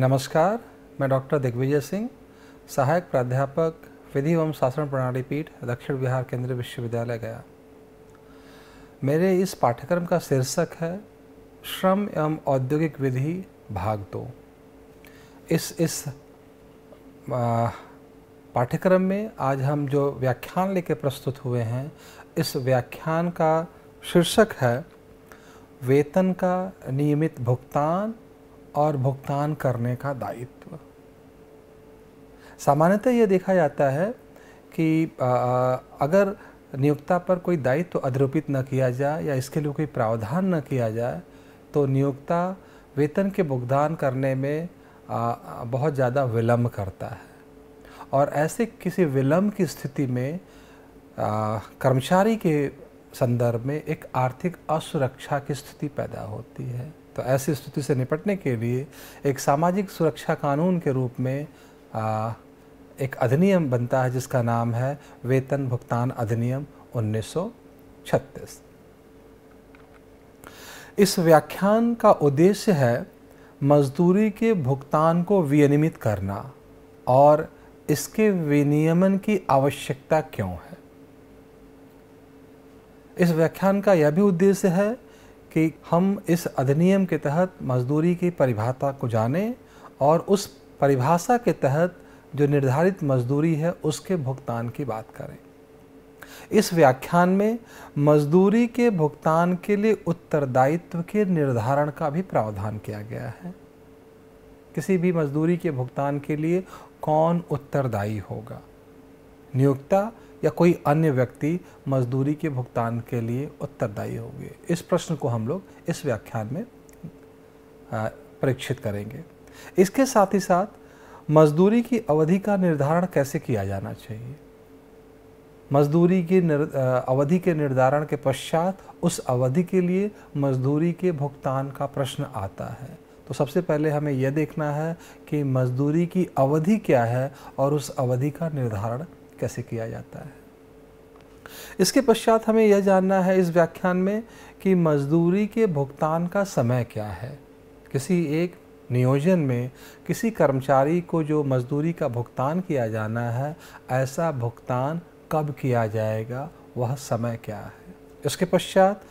नमस्कार मैं डॉक्टर दिग्विजय सिंह सहायक प्राध्यापक विधि एवं शासन प्रणाली पीठ दक्षिण बिहार केंद्रीय विश्वविद्यालय गया मेरे इस पाठ्यक्रम का शीर्षक है श्रम एवं औद्योगिक विधि भाग दो इस इस पाठ्यक्रम में आज हम जो व्याख्यान लेकर प्रस्तुत हुए हैं इस व्याख्यान का शीर्षक है वेतन का नियमित भुगतान और भुगतान करने का दायित्व सामान्यतः यह देखा जाता है कि अगर नियोक्ता पर कोई दायित्व अधिरोपित न किया जाए या इसके लिए कोई प्रावधान न किया जाए तो नियोक्ता वेतन के भुगतान करने में बहुत ज़्यादा विलम्ब करता है और ऐसे किसी विलम्ब की स्थिति में कर्मचारी के संदर्भ में एक आर्थिक असुरक्षा की स्थिति पैदा होती है तो ऐसी स्थिति से निपटने के लिए एक सामाजिक सुरक्षा कानून के रूप में आ, एक अधिनियम बनता है जिसका नाम है वेतन भुगतान अधिनियम 1936 इस व्याख्यान का उद्देश्य है मजदूरी के भुगतान को विनियमित करना और इसके विनियमन की आवश्यकता क्यों है इस व्याख्यान का यह भी उद्देश्य है कि हम इस अधिनियम के तहत मजदूरी की परिभाषा को जानें और उस परिभाषा के तहत जो निर्धारित मजदूरी है उसके भुगतान की बात करें इस व्याख्यान में मजदूरी के भुगतान के लिए उत्तरदायित्व के निर्धारण का भी प्रावधान किया गया है किसी भी मजदूरी के भुगतान के लिए कौन उत्तरदायी होगा नियोक्ता या कोई अन्य व्यक्ति मजदूरी के भुगतान के लिए उत्तरदायी होंगे इस प्रश्न को हम लोग इस व्याख्यान में परीक्षित करेंगे इसके साथ ही साथ मजदूरी की अवधि का निर्धारण कैसे किया जाना चाहिए मजदूरी की अवधि के निर्धारण के पश्चात उस अवधि के लिए मजदूरी के भुगतान का प्रश्न आता है तो सबसे पहले हमें यह देखना है कि मजदूरी की अवधि क्या है और उस अवधि का निर्धारण कैसे किया जाता है इसके पश्चात हमें यह जानना है इस व्याख्यान में कि मजदूरी के भुगतान का समय क्या है किसी एक नियोजन में किसी कर्मचारी को जो मजदूरी का भुगतान किया जाना है ऐसा भुगतान कब किया जाएगा वह समय क्या है इसके पश्चात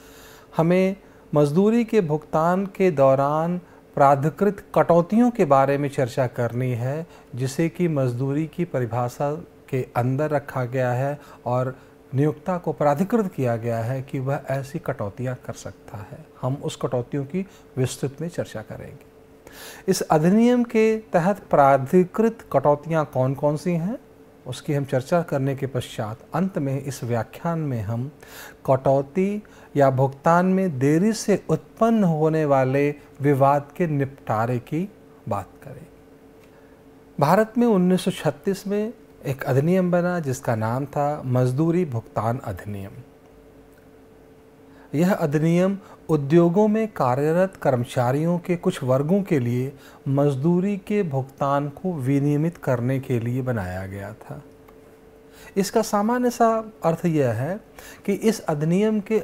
हमें मजदूरी के भुगतान के दौरान प्राधिकृत कटौतियों के बारे में चर्चा करनी है जिसे कि मजदूरी की परिभाषा के अंदर रखा गया है और नियोक्ता को प्राधिकृत किया गया है कि वह ऐसी कटौतियाँ कर सकता है हम उस कटौतियों की विस्तृत में चर्चा करेंगे इस अधिनियम के तहत प्राधिकृत कटौतियाँ कौन कौन सी हैं उसकी हम चर्चा करने के पश्चात अंत में इस व्याख्यान में हम कटौती या भुगतान में देरी से उत्पन्न होने वाले विवाद के निपटारे की बात करें भारत में 1936 में एक अधिनियम बना जिसका नाम था मजदूरी भुगतान अधिनियम यह अधिनियम उद्योगों में कार्यरत कर्मचारियों के कुछ वर्गों के लिए मजदूरी के भुगतान को विनियमित करने के लिए बनाया गया था इसका सामान्य सा अर्थ यह है कि इस अधिनियम के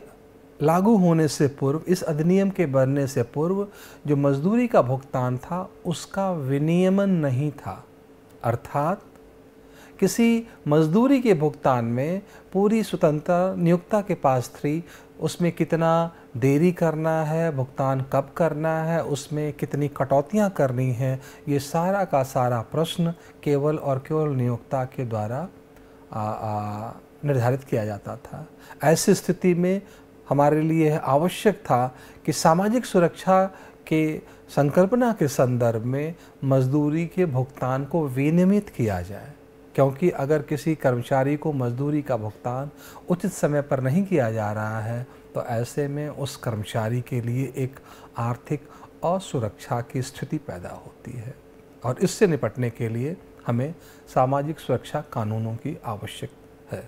लागू होने से पूर्व इस अधिनियम के बनने से पूर्व जो मजदूरी का भुगतान था उसका विनियमन नहीं था अर्थात किसी मजदूरी के भुगतान में पूरी स्वतंत्रता नियोक्ता के पास थी उसमें कितना देरी करना है भुगतान कब करना है उसमें कितनी कटौतियाँ करनी है ये सारा का सारा प्रश्न केवल और केवल नियोक्ता के द्वारा आ, आ, निर्धारित किया जाता था ऐसी स्थिति में हमारे लिए आवश्यक था कि सामाजिक सुरक्षा के संकल्पना के संदर्भ में मजदूरी के भुगतान को विनियमित किया जाए क्योंकि अगर किसी कर्मचारी को मजदूरी का भुगतान उचित समय पर नहीं किया जा रहा है तो ऐसे में उस कर्मचारी के लिए एक आर्थिक असुरक्षा की स्थिति पैदा होती है और इससे निपटने के लिए हमें सामाजिक सुरक्षा कानूनों की आवश्यक है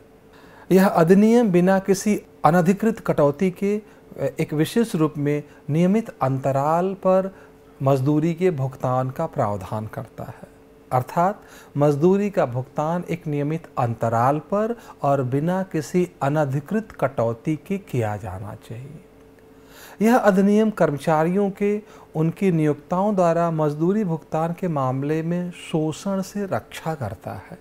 यह अधिनियम बिना किसी अनधिकृत कटौती के एक विशेष रूप में नियमित अंतराल पर मजदूरी के भुगतान का प्रावधान करता है अर्थात मजदूरी का भुगतान एक नियमित अंतराल पर और बिना किसी अनधिकृत कटौती के किया जाना चाहिए यह अधिनियम कर्मचारियों के उनकी नियोक्ताओं द्वारा मजदूरी भुगतान के मामले में शोषण से रक्षा करता है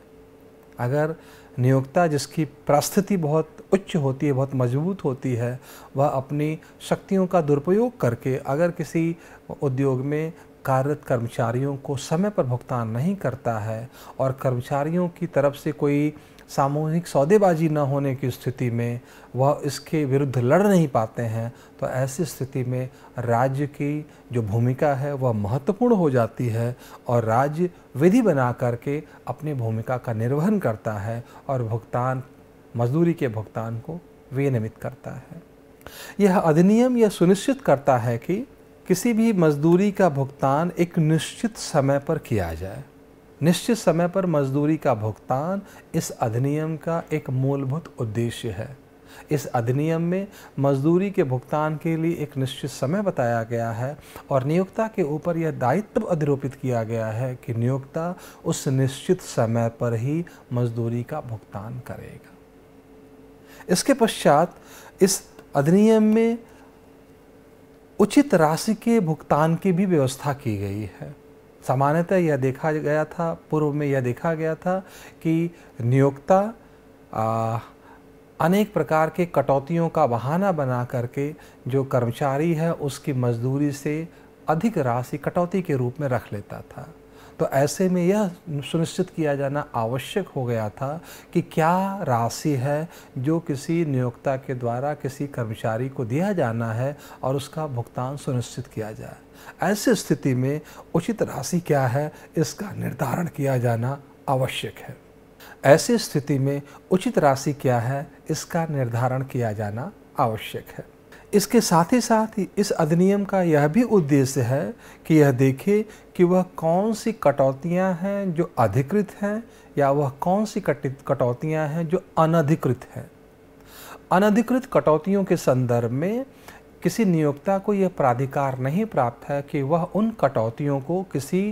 अगर नियोक्ता जिसकी प्रस्थिति बहुत उच्च होती है बहुत मजबूत होती है वह अपनी शक्तियों का दुरुपयोग करके अगर किसी उद्योग में कार्यरत कर्मचारियों को समय पर भुगतान नहीं करता है और कर्मचारियों की तरफ से कोई सामूहिक सौदेबाजी न होने की स्थिति में वह इसके विरुद्ध लड़ नहीं पाते हैं तो ऐसी स्थिति में राज्य की जो भूमिका है वह महत्वपूर्ण हो जाती है और राज्य विधि बना करके अपनी भूमिका का निर्वहन करता है और भुगतान मजदूरी के भुगतान को विनियमित करता है यह अधिनियम यह सुनिश्चित करता है कि किसी भी मजदूरी का भुगतान एक निश्चित समय पर किया जाए निश्चित समय पर मजदूरी का भुगतान इस अधिनियम का एक मूलभूत उद्देश्य है इस अधिनियम में मजदूरी के भुगतान के लिए एक निश्चित समय बताया गया है और नियोक्ता के ऊपर यह दायित्व अधिरोपित किया गया है कि नियोक्ता उस निश्चित समय पर ही मजदूरी का भुगतान करेगा इसके पश्चात इस अधिनियम में उचित राशि के भुगतान की भी व्यवस्था की गई है सामान्यतः यह देखा गया था पूर्व में यह देखा गया था कि नियोक्ता अनेक प्रकार के कटौतियों का बहाना बना करके जो कर्मचारी है उसकी मजदूरी से अधिक राशि कटौती के रूप में रख लेता था तो ऐसे में यह सुनिश्चित किया जाना आवश्यक हो गया था कि क्या राशि है जो किसी नियोक्ता के द्वारा किसी कर्मचारी को दिया जाना है और उसका भुगतान सुनिश्चित किया जाए ऐसी स्थिति में उचित राशि क्या है इसका निर्धारण किया जाना आवश्यक है ऐसी स्थिति में उचित राशि क्या है इसका निर्धारण किया जाना आवश्यक है इसके साथ ही साथ ही इस अधिनियम का यह भी उद्देश्य है कि यह देखे कि वह कौन सी कटौतियां हैं जो अधिकृत हैं या वह कौन सी कटौतियां हैं जो अनधिकृत हैं अनधिकृत कटौतियों के संदर्भ में किसी नियोक्ता को यह प्राधिकार नहीं प्राप्त है कि वह उन कटौतियों को किसी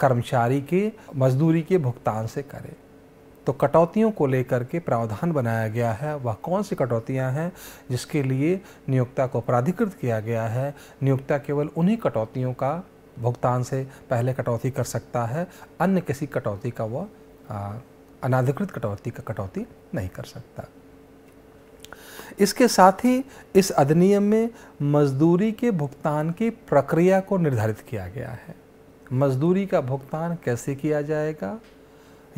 कर्मचारी के मजदूरी के भुगतान से करे तो कटौतियों को लेकर के प्रावधान बनाया गया है वह कौन सी कटौतियाँ हैं जिसके लिए नियोक्ता को प्राधिकृत किया गया है नियोक्ता केवल उन्हीं कटौतियों का भुगतान से पहले कटौती कर सकता है अन्य किसी कटौती का वह अनाधिकृत कटौती का कटौती नहीं कर सकता इसके साथ ही इस अधिनियम में मजदूरी के भुगतान की प्रक्रिया को निर्धारित किया गया है मजदूरी का भुगतान कैसे किया जाएगा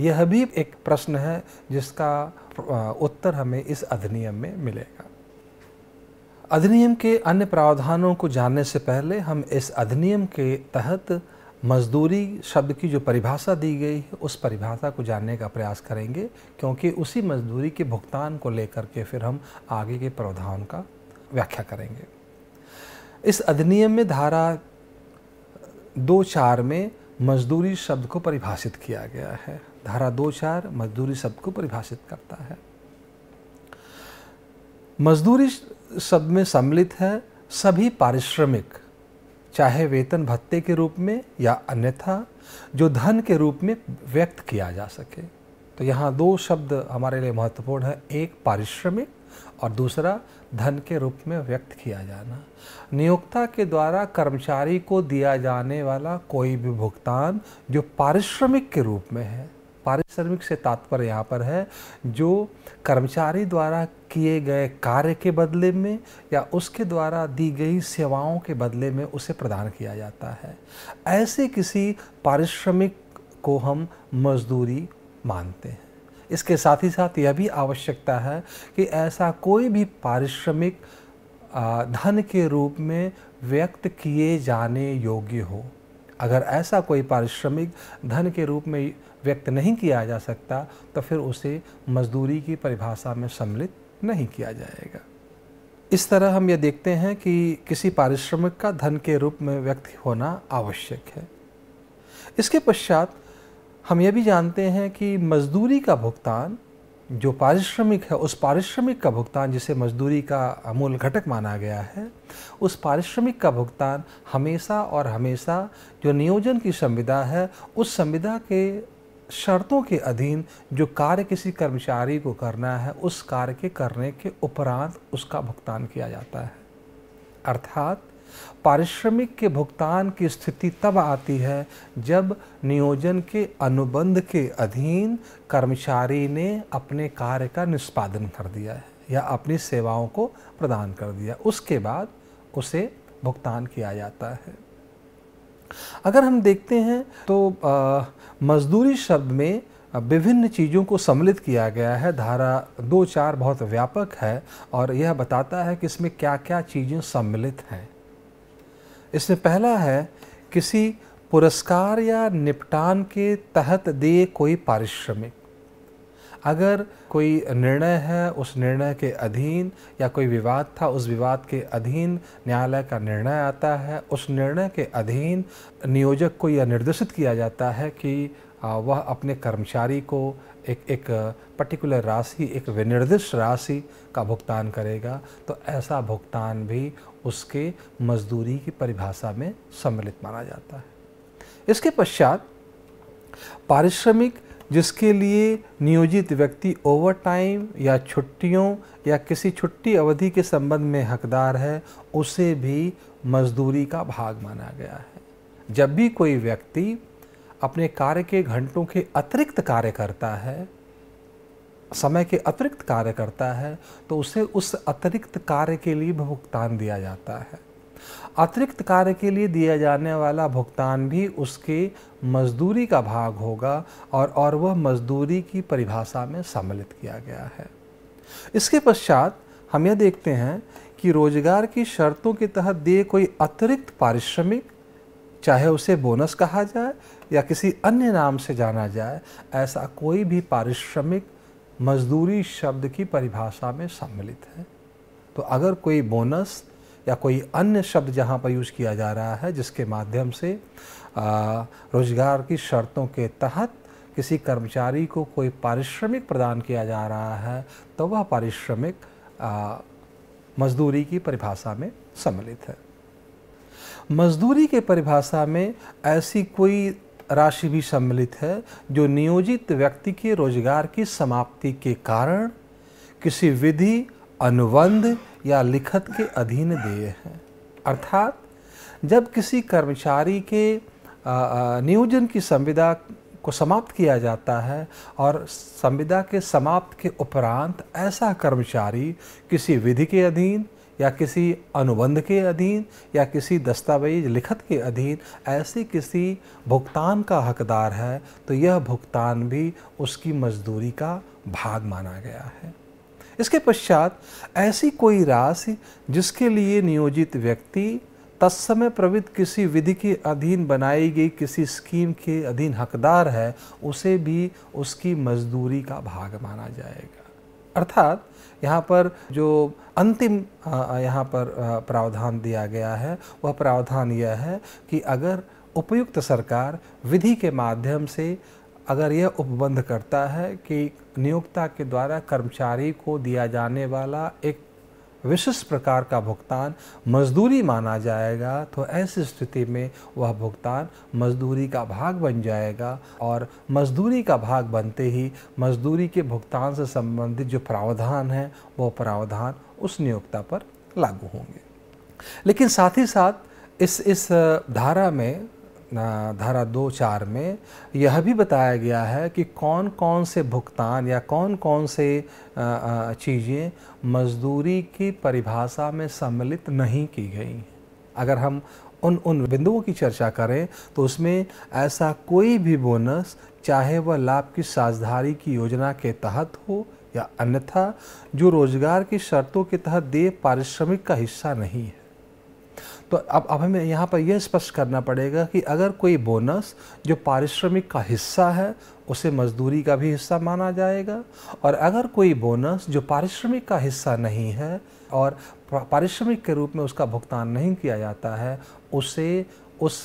यह भी एक प्रश्न है जिसका उत्तर हमें इस अधिनियम में मिलेगा अधिनियम के अन्य प्रावधानों को जानने से पहले हम इस अधिनियम के तहत मजदूरी शब्द की जो परिभाषा दी गई है उस परिभाषा को जानने का प्रयास करेंगे क्योंकि उसी मजदूरी के भुगतान को लेकर के फिर हम आगे के प्रावधान का व्याख्या करेंगे इस अधिनियम में धारा दो चार में मजदूरी शब्द को परिभाषित किया गया है धारा दो चार मजदूरी शब्द को परिभाषित करता है मजदूरी शब्द में सम्मिलित है सभी पारिश्रमिक चाहे वेतन भत्ते के रूप में या अन्यथा जो धन के रूप में व्यक्त किया जा सके तो यहाँ दो शब्द हमारे लिए महत्वपूर्ण है एक पारिश्रमिक और दूसरा धन के रूप में व्यक्त किया जाना नियोक्ता के द्वारा कर्मचारी को दिया जाने वाला कोई भी भुगतान जो पारिश्रमिक के रूप में है पारिश्रमिक से तात्पर्य यहाँ पर है जो कर्मचारी द्वारा किए गए कार्य के बदले में या उसके द्वारा दी गई सेवाओं के बदले में उसे प्रदान किया जाता है ऐसे किसी पारिश्रमिक को हम मजदूरी मानते हैं इसके साथ ही साथ यह भी आवश्यकता है कि ऐसा कोई भी पारिश्रमिक धन के रूप में व्यक्त किए जाने योग्य हो अगर ऐसा कोई पारिश्रमिक धन के रूप में व्यक्त नहीं किया जा सकता तो फिर उसे मजदूरी की परिभाषा में सम्मिलित नहीं किया जाएगा इस तरह हम यह देखते हैं कि किसी पारिश्रमिक का धन के रूप में व्यक्त होना आवश्यक है इसके पश्चात हम यह भी जानते हैं कि मजदूरी का भुगतान जो पारिश्रमिक है उस पारिश्रमिक का भुगतान जिसे मजदूरी का अमूल घटक माना गया है उस पारिश्रमिक का भुगतान हमेशा और हमेशा जो नियोजन की संविदा है उस संविदा के शर्तों के अधीन जो कार्य किसी कर्मचारी को करना है उस कार्य के करने के उपरांत उसका भुगतान किया जाता है अर्थात पारिश्रमिक के भुगतान की स्थिति तब आती है जब नियोजन के अनुबंध के अधीन कर्मचारी ने अपने कार्य का निष्पादन कर दिया है या अपनी सेवाओं को प्रदान कर दिया उसके बाद उसे भुगतान किया जाता है अगर हम देखते हैं तो मजदूरी शब्द में विभिन्न चीज़ों को सम्मिलित किया गया है धारा दो चार बहुत व्यापक है और यह बताता है कि इसमें क्या क्या चीज़ें सम्मिलित हैं इसमें पहला है किसी पुरस्कार या निपटान के तहत दिए कोई पारिश्रमिक अगर कोई निर्णय है उस निर्णय के अधीन या कोई विवाद था उस विवाद के अधीन न्यायालय का निर्णय आता है उस निर्णय के अधीन नियोजक को यह निर्देशित किया जाता है कि वह अपने कर्मचारी को एक एक पर्टिकुलर राशि एक विनिर्दिष्ट राशि का भुगतान करेगा तो ऐसा भुगतान भी उसके मजदूरी की परिभाषा में सम्मिलित माना जाता है इसके पश्चात पारिश्रमिक जिसके लिए नियोजित व्यक्ति ओवर टाइम या छुट्टियों या किसी छुट्टी अवधि के संबंध में हकदार है उसे भी मजदूरी का भाग माना गया है जब भी कोई व्यक्ति अपने कार्य के घंटों के अतिरिक्त कार्य करता है समय के अतिरिक्त कार्य करता है तो उसे उस अतिरिक्त कार्य के लिए भुगतान दिया जाता है अतिरिक्त कार्य के लिए दिया जाने वाला भुगतान भी उसके मजदूरी का भाग होगा और और वह मजदूरी की परिभाषा में सम्मिलित किया गया है इसके पश्चात हम यह देखते हैं कि रोजगार की शर्तों के तहत दिए कोई अतिरिक्त पारिश्रमिक चाहे उसे बोनस कहा जाए या किसी अन्य नाम से जाना जाए ऐसा कोई भी पारिश्रमिक मजदूरी शब्द की परिभाषा में सम्मिलित है तो अगर कोई बोनस या कोई अन्य शब्द जहाँ पर यूज़ किया जा रहा है जिसके माध्यम से रोजगार की शर्तों के तहत किसी कर्मचारी को कोई पारिश्रमिक प्रदान किया जा रहा है तो वह पारिश्रमिक मजदूरी की परिभाषा में सम्मिलित है मजदूरी के परिभाषा में ऐसी कोई राशि भी सम्मिलित है जो नियोजित व्यक्ति के रोजगार की समाप्ति के कारण किसी विधि अनुबंध या लिखत के अधीन देय हैं अर्थात जब किसी कर्मचारी के नियोजन की संविदा को समाप्त किया जाता है और संविदा के समाप्त के उपरांत ऐसा कर्मचारी किसी विधि के अधीन या किसी अनुबंध के अधीन या किसी दस्तावेज लिखत के अधीन ऐसे किसी भुगतान का हकदार है तो यह भुगतान भी उसकी मजदूरी का भाग माना गया है इसके पश्चात ऐसी कोई राशि जिसके लिए नियोजित व्यक्ति तत्समय प्रवृत्त किसी विधि के अधीन बनाई गई किसी स्कीम के अधीन हकदार है उसे भी उसकी मजदूरी का भाग माना जाएगा अर्थात यहाँ पर जो अंतिम यहाँ पर प्रावधान दिया गया है वह प्रावधान यह है कि अगर उपयुक्त सरकार विधि के माध्यम से अगर यह उपबंध करता है कि नियोक्ता के द्वारा कर्मचारी को दिया जाने वाला एक विशिष्ट प्रकार का भुगतान मजदूरी माना जाएगा तो ऐसी स्थिति में वह भुगतान मजदूरी का भाग बन जाएगा और मजदूरी का भाग बनते ही मजदूरी के भुगतान से संबंधित जो प्रावधान हैं वह प्रावधान उस नियोक्ता पर लागू होंगे लेकिन साथ ही साथ इस इस धारा में धारा दो चार में यह भी बताया गया है कि कौन कौन से भुगतान या कौन कौन से चीज़ें मजदूरी की परिभाषा में सम्मिलित नहीं की गई हैं अगर हम उन उन बिंदुओं की चर्चा करें तो उसमें ऐसा कोई भी बोनस चाहे वह लाभ की साझधारी की योजना के तहत हो या अन्यथा जो रोजगार की शर्तों के तहत देय पारिश्रमिक का हिस्सा नहीं है तो अब अब हमें यहाँ पर यह स्पष्ट करना पड़ेगा कि अगर कोई बोनस जो पारिश्रमिक का हिस्सा है उसे मजदूरी का भी हिस्सा माना जाएगा और अगर कोई बोनस जो पारिश्रमिक का हिस्सा नहीं है और पारिश्रमिक के रूप में उसका भुगतान नहीं किया जाता है उसे उस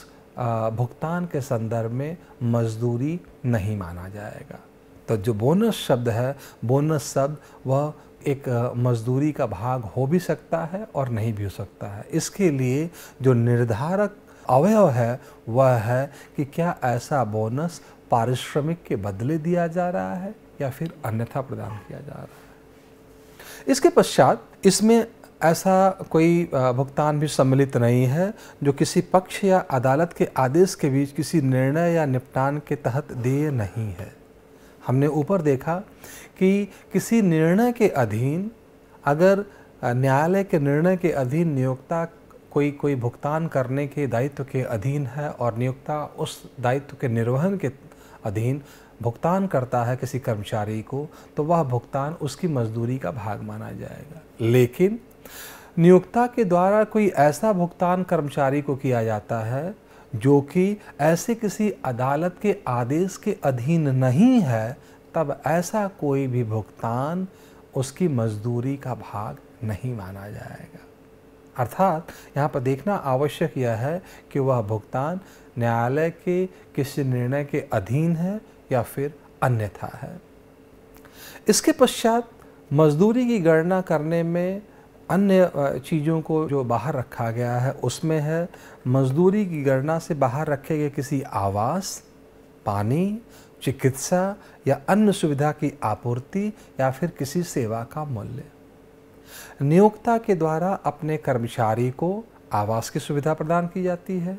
भुगतान के संदर्भ में मजदूरी नहीं माना जाएगा तो जो बोनस शब्द है बोनस शब्द वह एक मजदूरी का भाग हो भी सकता है और नहीं भी हो सकता है इसके लिए जो निर्धारक अवयव है वह है कि क्या ऐसा बोनस पारिश्रमिक के बदले दिया जा रहा है या फिर अन्यथा प्रदान किया जा रहा है इसके पश्चात इसमें ऐसा कोई भुगतान भी सम्मिलित नहीं है जो किसी पक्ष या अदालत के आदेश के बीच किसी निर्णय या निपटान के तहत देय नहीं है हमने ऊपर देखा कि किसी निर्णय के अधीन अगर न्यायालय के निर्णय के अधीन नियोक्ता कोई कोई भुगतान करने के दायित्व के अधीन है और नियोक्ता उस दायित्व के निर्वहन के अधीन भुगतान करता है किसी कर्मचारी को तो वह भुगतान उसकी मजदूरी का भाग माना जाएगा लेकिन नियोक्ता के द्वारा कोई ऐसा भुगतान कर्मचारी को किया जाता है जो कि ऐसे किसी अदालत के आदेश के अधीन नहीं है तब ऐसा कोई भी भुगतान उसकी मजदूरी का भाग नहीं माना जाएगा अर्थात यहाँ पर देखना आवश्यक यह है कि वह भुगतान न्यायालय के किसी निर्णय के अधीन है या फिर अन्यथा है इसके पश्चात मजदूरी की गणना करने में अन्य चीज़ों को जो बाहर रखा गया है उसमें है मजदूरी की गणना से बाहर रखे गए किसी आवास पानी चिकित्सा या अन्य सुविधा की आपूर्ति या फिर किसी सेवा का मूल्य नियोक्ता के द्वारा अपने कर्मचारी को आवास की सुविधा प्रदान की जाती है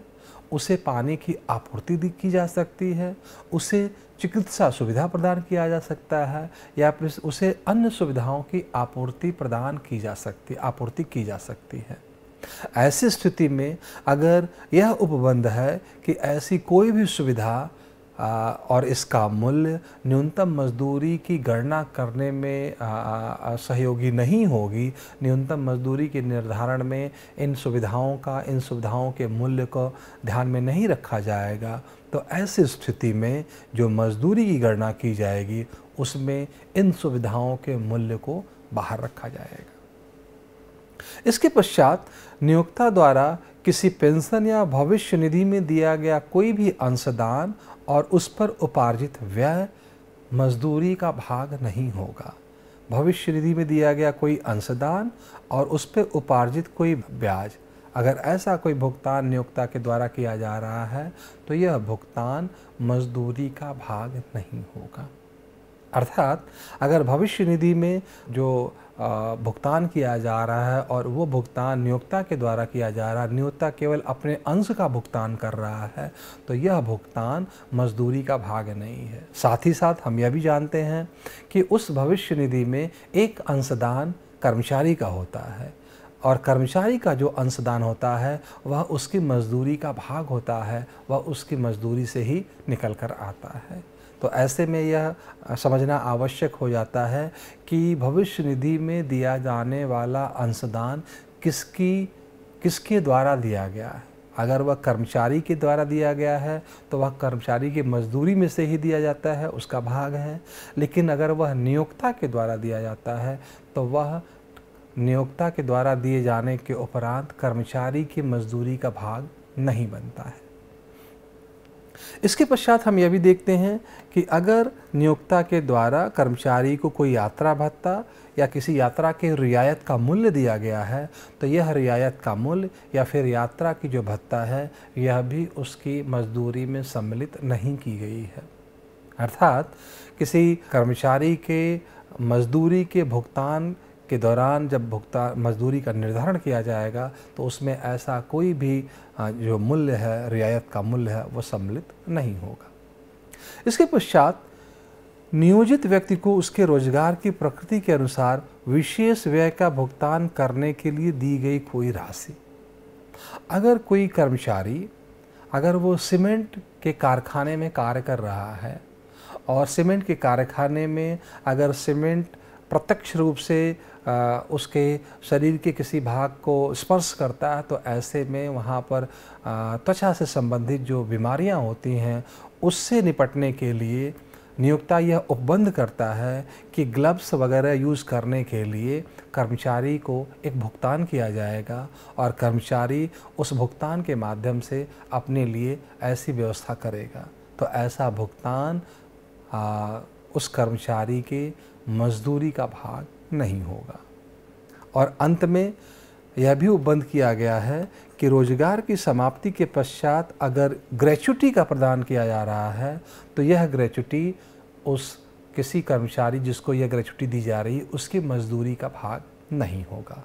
उसे पानी की आपूर्ति की जा सकती है उसे चिकित्सा सुविधा प्रदान किया जा सकता है या फिर उसे अन्य सुविधाओं की आपूर्ति प्रदान की जा सकती आपूर्ति की जा सकती है ऐसी स्थिति में अगर यह उपबंध है कि ऐसी कोई भी सुविधा और इसका मूल्य न्यूनतम मजदूरी की गणना करने में सहयोगी नहीं होगी न्यूनतम मजदूरी के निर्धारण में इन सुविधाओं का इन सुविधाओं के मूल्य को ध्यान में नहीं रखा जाएगा तो ऐसी स्थिति में जो मजदूरी की गणना की जाएगी उसमें इन सुविधाओं के मूल्य को बाहर रखा जाएगा इसके पश्चात नियोक्ता द्वारा किसी पेंशन या भविष्य निधि में दिया गया कोई भी अंशदान और उस पर उपार्जित व्यय मजदूरी का भाग नहीं होगा भविष्य निधि में दिया गया कोई अंशदान और उस पर उपार्जित कोई ब्याज अगर ऐसा कोई भुगतान नियोक्ता के द्वारा किया जा रहा है तो यह भुगतान मजदूरी का भाग नहीं होगा अर्थात अगर भविष्य निधि में जो भुगतान किया जा रहा है और वो भुगतान नियोक्ता के द्वारा किया जा रहा है नियोक्ता केवल अपने अंश का भुगतान कर रहा है तो यह भुगतान मजदूरी का भाग नहीं है साथ ही साथ हम यह भी जानते हैं कि उस भविष्य निधि में एक अंशदान कर्मचारी का होता है और कर्मचारी का जो अंशदान होता है वह उसकी मजदूरी का भाग होता है वह उसकी मजदूरी से ही निकल कर आता है तो ऐसे में यह समझना आवश्यक हो जाता है कि भविष्य निधि में दिया जाने वाला अंशदान किसकी किसके द्वारा दिया गया है अगर वह कर्मचारी के द्वारा दिया गया है तो वह कर्मचारी की मजदूरी में से ही दिया जाता है उसका भाग है लेकिन अगर वह नियोक्ता के द्वारा दिया जाता है तो वह नियोक्ता के द्वारा दिए जाने के उपरांत कर्मचारी की मजदूरी का भाग नहीं बनता है इसके पश्चात हम यह भी देखते हैं कि अगर नियोक्ता के द्वारा कर्मचारी को कोई यात्रा भत्ता या किसी यात्रा के रियायत का मूल्य दिया गया है तो यह रियायत का मूल्य या फिर यात्रा की जो भत्ता है यह भी उसकी मजदूरी में सम्मिलित नहीं की गई है अर्थात किसी कर्मचारी के मजदूरी के भुगतान के दौरान जब भुगतान मजदूरी का निर्धारण किया जाएगा तो उसमें ऐसा कोई भी जो मूल्य है रियायत का मूल्य है वो सम्मिलित नहीं होगा इसके पश्चात नियोजित व्यक्ति को उसके रोजगार की प्रकृति के अनुसार विशेष व्यय का भुगतान करने के लिए दी गई कोई राशि अगर कोई कर्मचारी अगर वो सीमेंट के कारखाने में कार्य कर रहा है और सीमेंट के कारखाने में अगर सीमेंट प्रत्यक्ष रूप से आ, उसके शरीर के किसी भाग को स्पर्श करता है तो ऐसे में वहाँ पर त्वचा से संबंधित जो बीमारियाँ होती हैं उससे निपटने के लिए नियोक्ता यह उपबंध करता है कि ग्लव्स वगैरह यूज़ करने के लिए कर्मचारी को एक भुगतान किया जाएगा और कर्मचारी उस भुगतान के माध्यम से अपने लिए ऐसी व्यवस्था करेगा तो ऐसा भुगतान आ, उस कर्मचारी के मजदूरी का भाग नहीं होगा और अंत में यह भी उपबंध किया गया है कि रोजगार की समाप्ति के पश्चात अगर ग्रेचुटी का प्रदान किया जा रहा है तो यह ग्रेचुटी उस किसी कर्मचारी जिसको यह ग्रेचुटी दी जा रही है उसकी मजदूरी का भाग नहीं होगा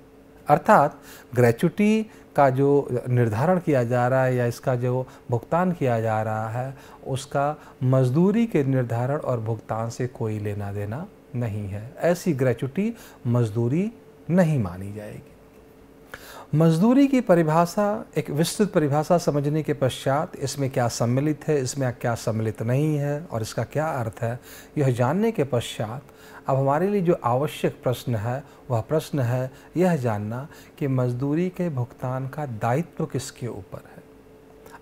अर्थात ग्रेचुटी का जो निर्धारण किया जा रहा है या इसका जो भुगतान किया जा रहा है उसका मजदूरी के निर्धारण और भुगतान से कोई लेना देना नहीं है ऐसी ग्रेचुटी मजदूरी नहीं मानी जाएगी मजदूरी की परिभाषा एक विस्तृत परिभाषा समझने के पश्चात इसमें क्या सम्मिलित है इसमें क्या सम्मिलित नहीं है और इसका क्या अर्थ है यह जानने के पश्चात अब हमारे लिए जो आवश्यक प्रश्न है वह प्रश्न है यह जानना कि मजदूरी के भुगतान का दायित्व किसके ऊपर है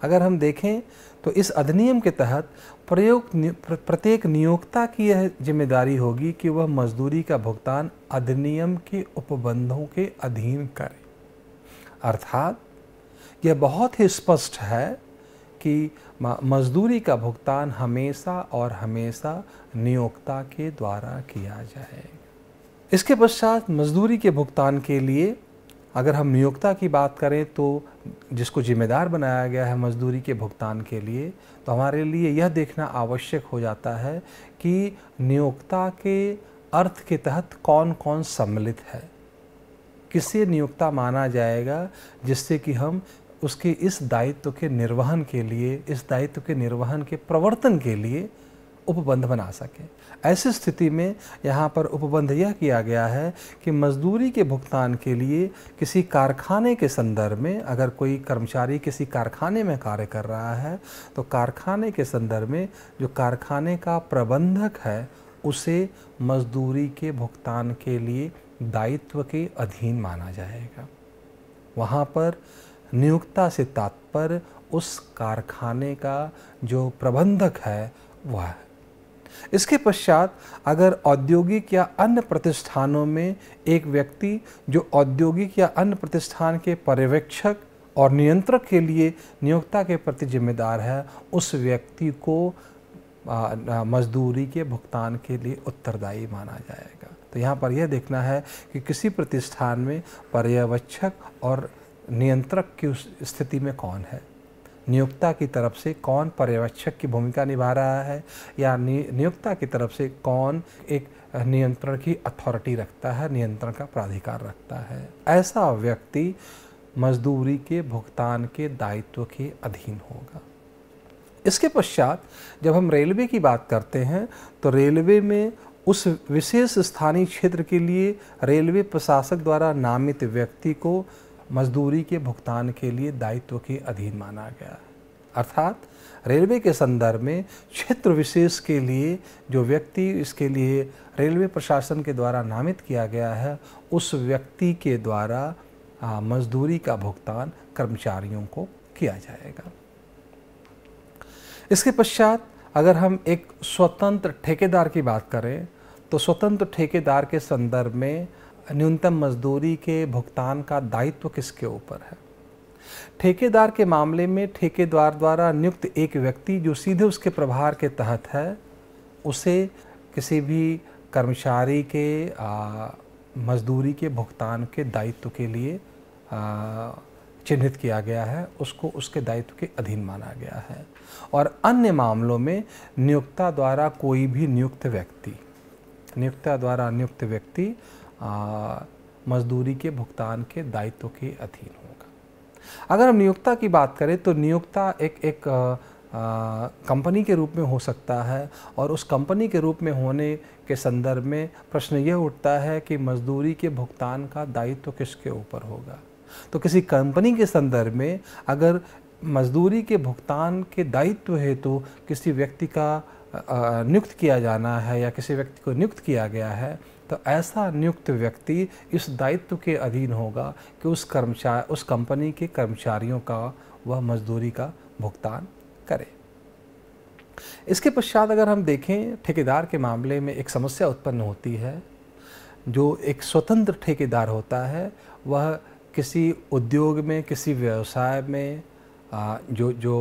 अगर हम देखें तो इस अधिनियम के तहत प्रयोग प्रत्येक नियोक्ता की यह जिम्मेदारी होगी कि वह मजदूरी का भुगतान अधिनियम के उपबंधों के अधीन करे अर्थात यह बहुत ही स्पष्ट है कि मजदूरी का भुगतान हमेशा और हमेशा नियोक्ता के द्वारा किया जाए इसके पश्चात मजदूरी के भुगतान के लिए अगर हम नियोक्ता की बात करें तो जिसको जिम्मेदार बनाया गया है मजदूरी के भुगतान के लिए तो हमारे लिए यह देखना आवश्यक हो जाता है कि नियोक्ता के अर्थ के तहत कौन कौन सम्मिलित है किसे नियोक्ता माना जाएगा जिससे कि हम उसके इस दायित्व के निर्वहन के लिए इस दायित्व के निर्वहन के प्रवर्तन के लिए उपबंध बना सकें ऐसी स्थिति में यहाँ पर उपबंध यह किया गया है कि मजदूरी के भुगतान के लिए किसी कारखाने के संदर्भ में अगर कोई कर्मचारी किसी कारखाने में कार्य कर रहा है तो कारखाने के संदर्भ में जो कारखाने का प्रबंधक है उसे मजदूरी के भुगतान के लिए दायित्व के अधीन माना जाएगा वहाँ पर नियुक्ता से तात्पर्य उस कारखाने का जो प्रबंधक है वह है इसके पश्चात अगर औद्योगिक या अन्य प्रतिष्ठानों में एक व्यक्ति जो औद्योगिक या अन्य प्रतिष्ठान के पर्यवेक्षक और नियंत्रक के लिए नियोक्ता के प्रति जिम्मेदार है उस व्यक्ति को मजदूरी के भुगतान के लिए उत्तरदायी माना जाएगा तो यहाँ पर यह देखना है कि किसी प्रतिष्ठान में पर्यवेक्षक और नियंत्रक की उस स्थिति में कौन है नियोक्ता की तरफ से कौन पर्यवेक्षक की भूमिका निभा रहा है या नियोक्ता की तरफ से कौन एक नियंत्रण की अथॉरिटी रखता है नियंत्रण का प्राधिकार रखता है ऐसा व्यक्ति मजदूरी के भुगतान के दायित्व के अधीन होगा इसके पश्चात जब हम रेलवे की बात करते हैं तो रेलवे में उस विशेष स्थानीय क्षेत्र के लिए रेलवे प्रशासक द्वारा नामित व्यक्ति को मजदूरी के भुगतान के लिए दायित्व के अधीन माना गया अर्थात रेलवे के संदर्भ में क्षेत्र विशेष के लिए जो व्यक्ति इसके लिए रेलवे प्रशासन के द्वारा नामित किया गया है उस व्यक्ति के द्वारा मजदूरी का भुगतान कर्मचारियों को किया जाएगा इसके पश्चात अगर हम एक स्वतंत्र ठेकेदार की बात करें तो स्वतंत्र ठेकेदार के संदर्भ में न्यूनतम मजदूरी के भुगतान का दायित्व किसके ऊपर है ठेकेदार के मामले में ठेकेदार द्वारा नियुक्त एक व्यक्ति जो सीधे उसके प्रभार के तहत है उसे किसी भी कर्मचारी के आ, मजदूरी के भुगतान के दायित्व के लिए चिन्हित किया गया है उसको उसके दायित्व के अधीन माना गया है और अन्य मामलों में नियुक्ता द्वारा कोई भी नियुक्त व्यक्ति नियुक्ता द्वारा नियुक्त व्यक्ति मजदूरी के भुगतान के दायित्व के अधीन होगा अगर हम नियोक्ता की बात करें तो नियोक्ता एक एक कंपनी के रूप में हो सकता है और उस कंपनी के रूप में होने के संदर्भ में प्रश्न यह उठता है कि मजदूरी के भुगतान का दायित्व किसके ऊपर होगा तो किसी कंपनी के संदर्भ में अगर मजदूरी के भुगतान के दायित्व हेतु तो किसी व्यक्ति का नियुक्त किया जाना है या किसी व्यक्ति को नियुक्त किया गया है तो ऐसा नियुक्त व्यक्ति इस दायित्व के अधीन होगा कि उस कर्मचार उस कंपनी के कर्मचारियों का वह मजदूरी का भुगतान करे इसके पश्चात अगर हम देखें ठेकेदार के मामले में एक समस्या उत्पन्न होती है जो एक स्वतंत्र ठेकेदार होता है वह किसी उद्योग में किसी व्यवसाय में जो जो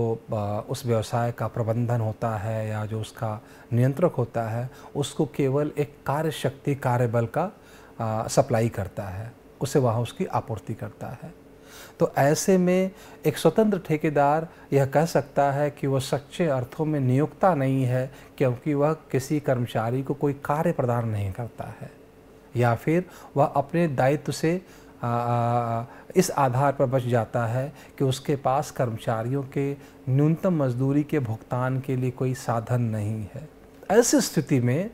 उस व्यवसाय का प्रबंधन होता है या जो उसका नियंत्रक होता है उसको केवल एक कार्य शक्ति कार्यबल का सप्लाई करता है उसे वहाँ उसकी आपूर्ति करता है तो ऐसे में एक स्वतंत्र ठेकेदार यह कह सकता है कि वह सच्चे अर्थों में नियोक्ता नहीं है क्योंकि वह किसी कर्मचारी को कोई कार्य प्रदान नहीं करता है या फिर वह अपने दायित्व से इस आधार पर बच जाता है कि उसके पास कर्मचारियों के न्यूनतम मजदूरी के भुगतान के लिए कोई साधन नहीं है ऐसी स्थिति में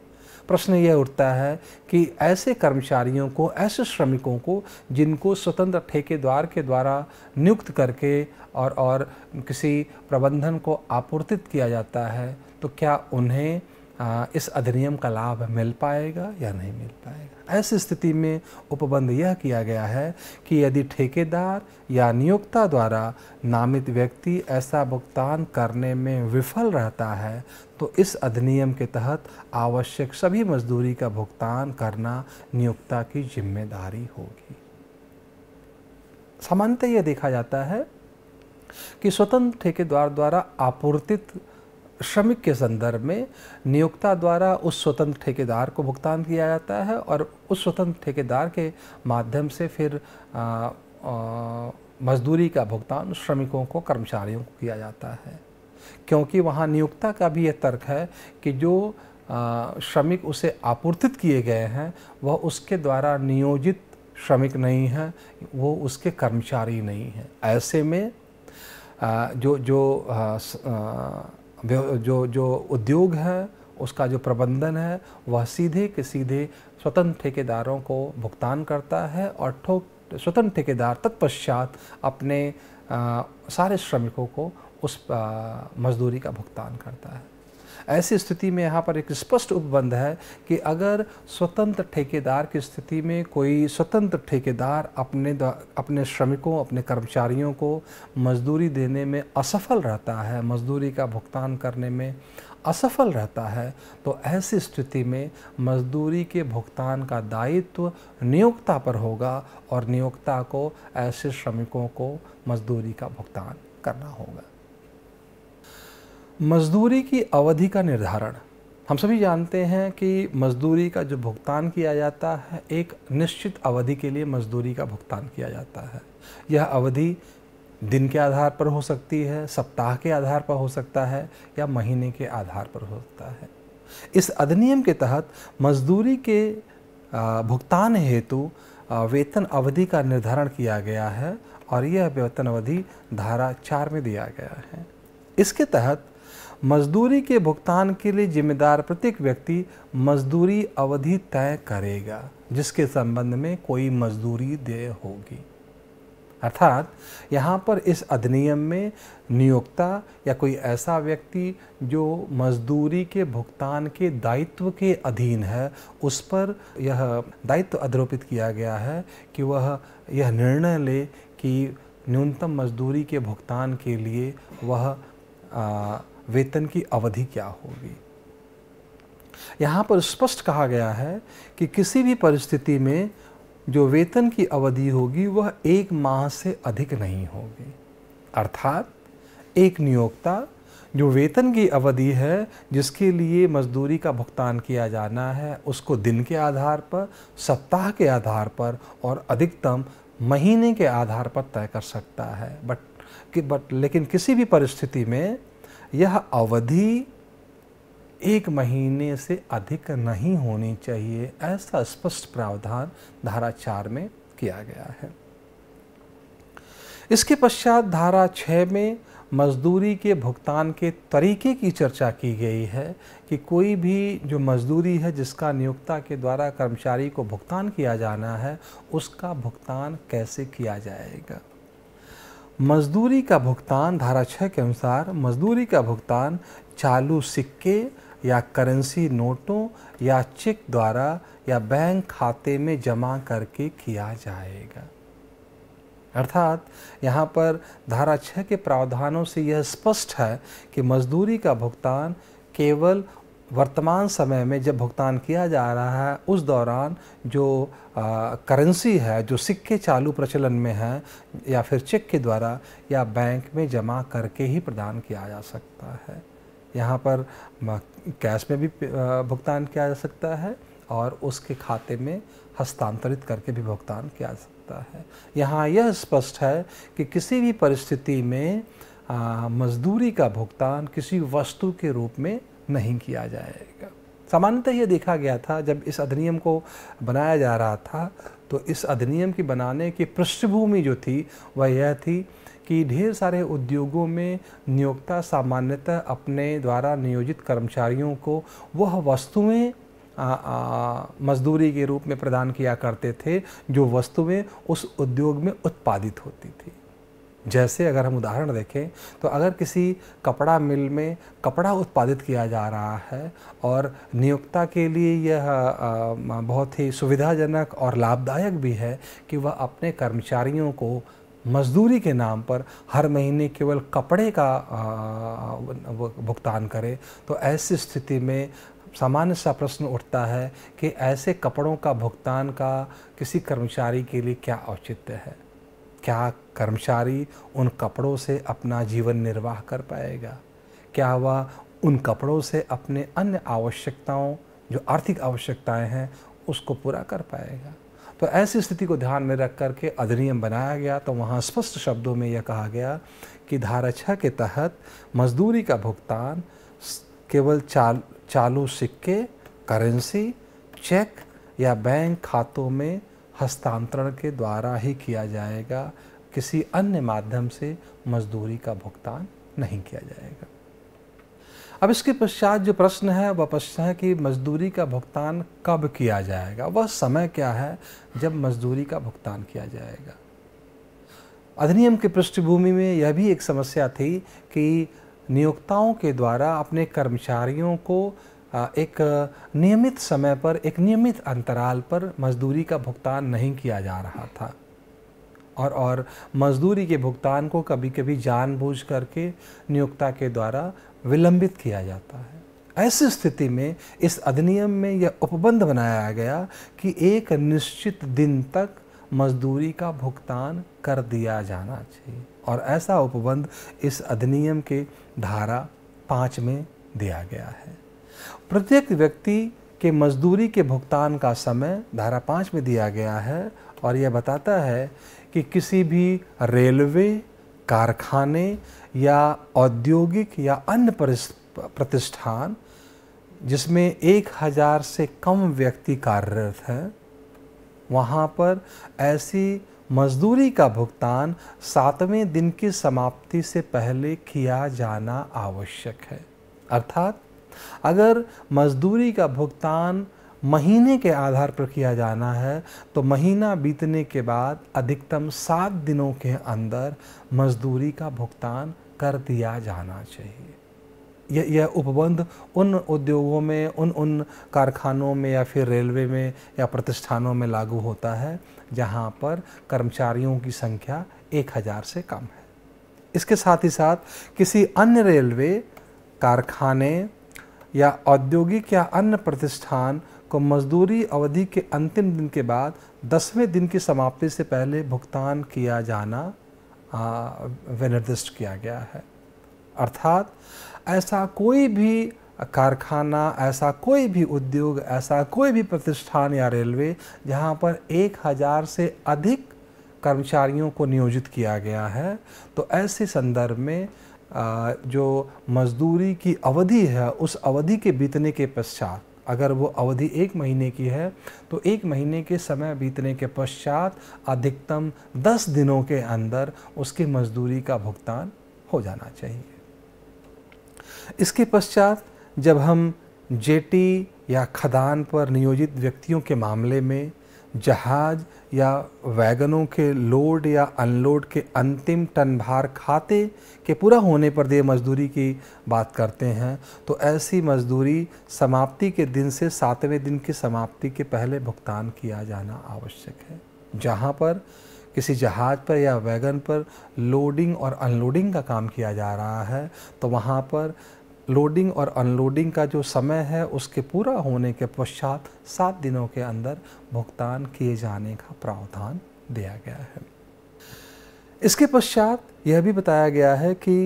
प्रश्न यह उठता है कि ऐसे कर्मचारियों को ऐसे श्रमिकों को जिनको स्वतंत्र ठेकेदार के द्वारा नियुक्त करके और और किसी प्रबंधन को आपूर्तित किया जाता है तो क्या उन्हें इस अधिनियम का लाभ मिल पाएगा या नहीं मिल पाएगा ऐसी स्थिति में उपबंध यह किया गया है कि यदि ठेकेदार या नियोक्ता द्वारा नामित व्यक्ति ऐसा भुगतान करने में विफल रहता है तो इस अधिनियम के तहत आवश्यक सभी मजदूरी का भुगतान करना नियोक्ता की जिम्मेदारी होगी सामान्यतः यह देखा जाता है कि स्वतंत्र ठेकेदार द्वारा आपूर्तित श्रमिक के संदर्भ में नियोक्ता द्वारा उस स्वतंत्र ठेकेदार को भुगतान किया जाता है और उस स्वतंत्र ठेकेदार के माध्यम से फिर मजदूरी का भुगतान श्रमिकों को कर्मचारियों को किया जाता है क्योंकि वहाँ नियोक्ता का भी ये तर्क है कि जो श्रमिक उसे आपूर्तित किए गए हैं वह उसके द्वारा नियोजित श्रमिक नहीं है वो उसके कर्मचारी नहीं हैं ऐसे में जो जो जो जो उद्योग है उसका जो प्रबंधन है वह सीधे के सीधे स्वतंत्र ठेकेदारों को भुगतान करता है और ठोक स्वतंत्र ठेकेदार तत्पश्चात अपने आ, सारे श्रमिकों को उस मजदूरी का भुगतान करता है ऐसी स्थिति में यहाँ पर एक स्पष्ट उपबंध है कि अगर स्वतंत्र ठेकेदार की स्थिति में कोई स्वतंत्र ठेकेदार अपने अपने श्रमिकों अपने कर्मचारियों को मजदूरी देने में असफल रहता है मजदूरी का भुगतान करने में असफल रहता है तो ऐसी स्थिति में मजदूरी के भुगतान का दायित्व नियोक्ता पर होगा और नियोक्ता को ऐसे श्रमिकों को मजदूरी का भुगतान करना होगा मजदूरी की अवधि का निर्धारण हम सभी जानते हैं कि मजदूरी का जो भुगतान किया जाता है एक निश्चित अवधि के लिए मजदूरी का भुगतान किया जाता है यह अवधि दिन के आधार पर हो सकती है सप्ताह के आधार पर हो सकता है या महीने के आधार पर हो सकता है इस अधिनियम के तहत मजदूरी के भुगतान हेतु वेतन अवधि का निर्धारण किया गया है और यह वेतन अवधि धारा चार में दिया गया है इसके तहत मजदूरी के भुगतान के लिए जिम्मेदार प्रत्येक व्यक्ति मजदूरी अवधि तय करेगा जिसके संबंध में कोई मजदूरी देय होगी अर्थात यहाँ पर इस अधिनियम में नियोक्ता या कोई ऐसा व्यक्ति जो मजदूरी के भुगतान के दायित्व के अधीन है उस पर यह दायित्व आरोपित किया गया है कि वह यह निर्णय ले कि न्यूनतम मजदूरी के भुगतान के लिए वह वेतन की अवधि क्या होगी यहाँ पर स्पष्ट कहा गया है कि किसी भी परिस्थिति में जो वेतन की अवधि होगी वह एक माह से अधिक नहीं होगी अर्थात एक नियोक्ता जो वेतन की अवधि है जिसके लिए मजदूरी का भुगतान किया जाना है उसको दिन के आधार पर सप्ताह के आधार पर और अधिकतम महीने के आधार पर तय कर सकता है बट कि बट लेकिन किसी भी परिस्थिति में यह अवधि एक महीने से अधिक नहीं होनी चाहिए ऐसा स्पष्ट प्रावधान धारा चार में किया गया है इसके पश्चात धारा छः में मजदूरी के भुगतान के तरीके की चर्चा की गई है कि कोई भी जो मजदूरी है जिसका नियोक्ता के द्वारा कर्मचारी को भुगतान किया जाना है उसका भुगतान कैसे किया जाएगा मजदूरी का भुगतान धारा छः के अनुसार मजदूरी का भुगतान चालू सिक्के या करेंसी नोटों या चेक द्वारा या बैंक खाते में जमा करके किया जाएगा अर्थात यहाँ पर धारा छः के प्रावधानों से यह स्पष्ट है कि मजदूरी का भुगतान केवल वर्तमान समय में जब भुगतान किया जा रहा है उस दौरान जो करेंसी है जो सिक्के चालू प्रचलन में है या फिर चेक के द्वारा या बैंक में जमा करके ही प्रदान किया जा सकता है यहाँ पर कैश में भी भुगतान किया जा सकता है और उसके खाते में हस्तांतरित करके भी भुगतान किया जा सकता है यहाँ यह स्पष्ट है कि किसी भी परिस्थिति में मजदूरी का भुगतान किसी वस्तु के रूप में नहीं किया जाएगा सामान्यतः यह देखा गया था जब इस अधिनियम को बनाया जा रहा था तो इस अधिनियम की बनाने की पृष्ठभूमि जो थी वह यह थी कि ढेर सारे उद्योगों में नियोक्ता सामान्यतः अपने द्वारा नियोजित कर्मचारियों को वह वस्तुएं मजदूरी के रूप में प्रदान किया करते थे जो वस्तुएं उस उद्योग में उत्पादित होती थी जैसे अगर हम उदाहरण देखें तो अगर किसी कपड़ा मिल में कपड़ा उत्पादित किया जा रहा है और नियोक्ता के लिए यह बहुत ही सुविधाजनक और लाभदायक भी है कि वह अपने कर्मचारियों को मजदूरी के नाम पर हर महीने केवल कपड़े का भुगतान करे तो ऐसी स्थिति में सामान्य सा प्रश्न उठता है कि ऐसे कपड़ों का भुगतान का किसी कर्मचारी के लिए क्या औचित्य है क्या कर्मचारी उन कपड़ों से अपना जीवन निर्वाह कर पाएगा क्या वह उन कपड़ों से अपने अन्य आवश्यकताओं जो आर्थिक आवश्यकताएं हैं उसको पूरा कर पाएगा तो ऐसी स्थिति को ध्यान में रख करके अधिनियम बनाया गया तो वहाँ स्पष्ट शब्दों में यह कहा गया कि धारा छः के तहत मजदूरी का भुगतान केवल चाल चालू सिक्के करेंसी चेक या बैंक खातों में हस्तांतरण के द्वारा ही किया जाएगा किसी अन्य माध्यम से मजदूरी का भुगतान नहीं किया जाएगा अब इसके पश्चात जो प्रश्न है वह प्रश्न है कि मजदूरी का भुगतान कब किया जाएगा वह समय क्या है जब मजदूरी का भुगतान किया जाएगा अधिनियम की पृष्ठभूमि में यह भी एक समस्या थी कि नियोक्ताओं के द्वारा अपने कर्मचारियों को एक नियमित समय पर एक नियमित अंतराल पर मजदूरी का भुगतान नहीं किया जा रहा था और और मजदूरी के भुगतान को कभी कभी जानबूझ करके नियोक्ता के द्वारा विलंबित किया जाता है ऐसी स्थिति में इस अधिनियम में यह उपबंध बनाया गया कि एक निश्चित दिन तक मजदूरी का भुगतान कर दिया जाना चाहिए और ऐसा उपबंध इस अधिनियम के धारा पाँच में दिया गया है प्रत्येक व्यक्ति के मजदूरी के भुगतान का समय धारा पाँच में दिया गया है और यह बताता है कि किसी भी रेलवे कारखाने या औद्योगिक या अन्य प्रतिष्ठान जिसमें एक हज़ार से कम व्यक्ति कार्यरत हैं वहाँ पर ऐसी मजदूरी का भुगतान सातवें दिन की समाप्ति से पहले किया जाना आवश्यक है अर्थात अगर मजदूरी का भुगतान महीने के आधार पर किया जाना है तो महीना बीतने के बाद अधिकतम सात दिनों के अंदर मजदूरी का भुगतान कर दिया जाना चाहिए यह यह उपबंध उन उद्योगों में उन उन कारखानों में या फिर रेलवे में या प्रतिष्ठानों में लागू होता है जहाँ पर कर्मचारियों की संख्या एक हज़ार से कम है इसके साथ ही साथ किसी अन्य रेलवे कारखाने या औद्योगिक या अन्य प्रतिष्ठान को मजदूरी अवधि के अंतिम दिन के बाद दसवें दिन की समाप्ति से पहले भुगतान किया जाना विनिर्दिष्ट किया गया है अर्थात ऐसा कोई भी कारखाना ऐसा कोई भी उद्योग ऐसा कोई भी प्रतिष्ठान या रेलवे जहां पर एक हज़ार से अधिक कर्मचारियों को नियोजित किया गया है तो ऐसे संदर्भ में जो मज़दूरी की अवधि है उस अवधि के बीतने के पश्चात अगर वो अवधि एक महीने की है तो एक महीने के समय बीतने के पश्चात अधिकतम दस दिनों के अंदर उसकी मजदूरी का भुगतान हो जाना चाहिए इसके पश्चात जब हम जेटी या खदान पर नियोजित व्यक्तियों के मामले में जहाज या वैगनों के लोड या अनलोड के अंतिम टन भार खाते के पूरा होने पर दे मजदूरी की बात करते हैं तो ऐसी मजदूरी समाप्ति के दिन से सातवें दिन की समाप्ति के पहले भुगतान किया जाना आवश्यक है जहाँ पर किसी जहाज़ पर या वैगन पर लोडिंग और अनलोडिंग का काम किया जा रहा है तो वहाँ पर लोडिंग और अनलोडिंग का जो समय है उसके पूरा होने के पश्चात सात दिनों के अंदर भुगतान किए जाने का प्रावधान दिया गया है इसके पश्चात यह भी बताया गया है कि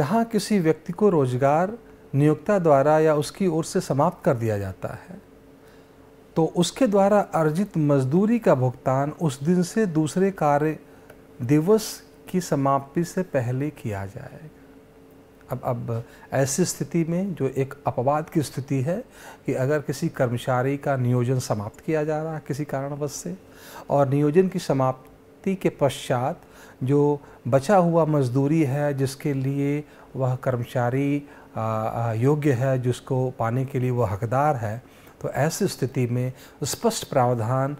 जहाँ किसी व्यक्ति को रोजगार नियोक्ता द्वारा या उसकी ओर से समाप्त कर दिया जाता है तो उसके द्वारा अर्जित मजदूरी का भुगतान उस दिन से दूसरे कार्य दिवस की समाप्ति से पहले किया जाए अब अब ऐसी स्थिति में जो एक अपवाद की स्थिति है कि अगर किसी कर्मचारी का नियोजन समाप्त किया जा रहा है किसी कारणवश से और नियोजन की समाप्ति के पश्चात जो बचा हुआ मजदूरी है जिसके लिए वह कर्मचारी योग्य है जिसको पाने के लिए वह हकदार है तो ऐसी स्थिति में स्पष्ट प्रावधान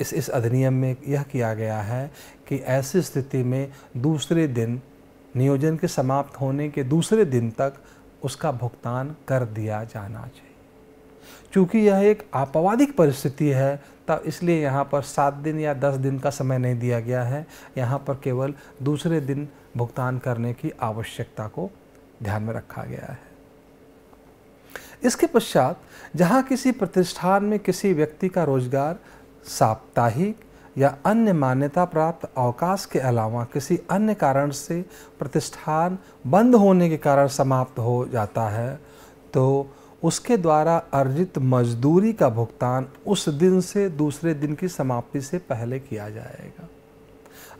इस इस अधिनियम में यह किया गया है कि ऐसी स्थिति में दूसरे दिन नियोजन के समाप्त होने के दूसरे दिन तक उसका भुगतान कर दिया जाना चाहिए चूँकि यह एक आपवादिक परिस्थिति है तब इसलिए यहाँ पर सात दिन या दस दिन का समय नहीं दिया गया है यहाँ पर केवल दूसरे दिन भुगतान करने की आवश्यकता को ध्यान में रखा गया है इसके पश्चात जहाँ किसी प्रतिष्ठान में किसी व्यक्ति का रोजगार साप्ताहिक या अन्य मान्यता प्राप्त अवकाश के अलावा किसी अन्य कारण से प्रतिष्ठान बंद होने के कारण समाप्त हो जाता है तो उसके द्वारा अर्जित मजदूरी का भुगतान उस दिन से दूसरे दिन की समाप्ति से पहले किया जाएगा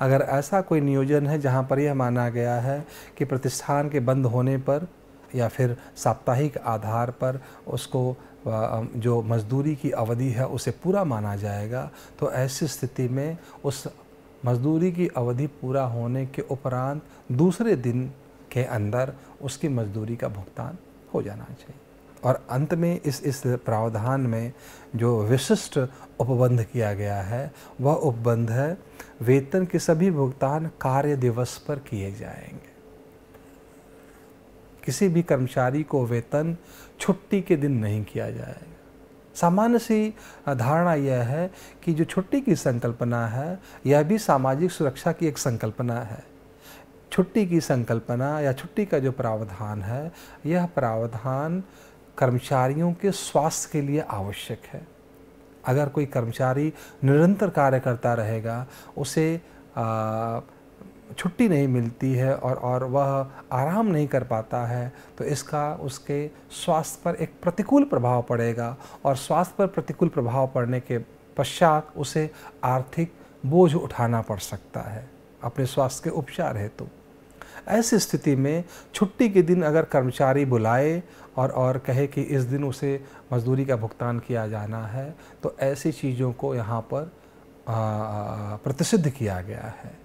अगर ऐसा कोई नियोजन है जहाँ पर यह माना गया है कि प्रतिष्ठान के बंद होने पर या फिर साप्ताहिक आधार पर उसको जो मजदूरी की अवधि है उसे पूरा माना जाएगा तो ऐसी स्थिति में उस मजदूरी की अवधि पूरा होने के उपरांत दूसरे दिन के अंदर उसकी मजदूरी का भुगतान हो जाना चाहिए और अंत में इस इस प्रावधान में जो विशिष्ट उपबंध किया गया है वह उपबंध है वेतन के सभी भुगतान कार्य दिवस पर किए जाएंगे किसी भी कर्मचारी को वेतन छुट्टी के दिन नहीं किया जाएगा सामान्य सी धारणा यह है कि जो छुट्टी की संकल्पना है यह भी सामाजिक सुरक्षा की एक संकल्पना है छुट्टी की संकल्पना या छुट्टी का जो प्रावधान है यह प्रावधान कर्मचारियों के स्वास्थ्य के लिए आवश्यक है अगर कोई कर्मचारी निरंतर कार्य करता रहेगा उसे आ, छुट्टी नहीं मिलती है और और वह आराम नहीं कर पाता है तो इसका उसके स्वास्थ्य पर एक प्रतिकूल प्रभाव पड़ेगा और स्वास्थ्य पर प्रतिकूल प्रभाव पड़ने के पश्चात उसे आर्थिक बोझ उठाना पड़ सकता है अपने स्वास्थ्य के उपचार हेतु तो। ऐसी स्थिति में छुट्टी के दिन अगर कर्मचारी बुलाए और और कहे कि इस दिन उसे मजदूरी का भुगतान किया जाना है तो ऐसी चीज़ों को यहाँ पर प्रतिषिध किया गया है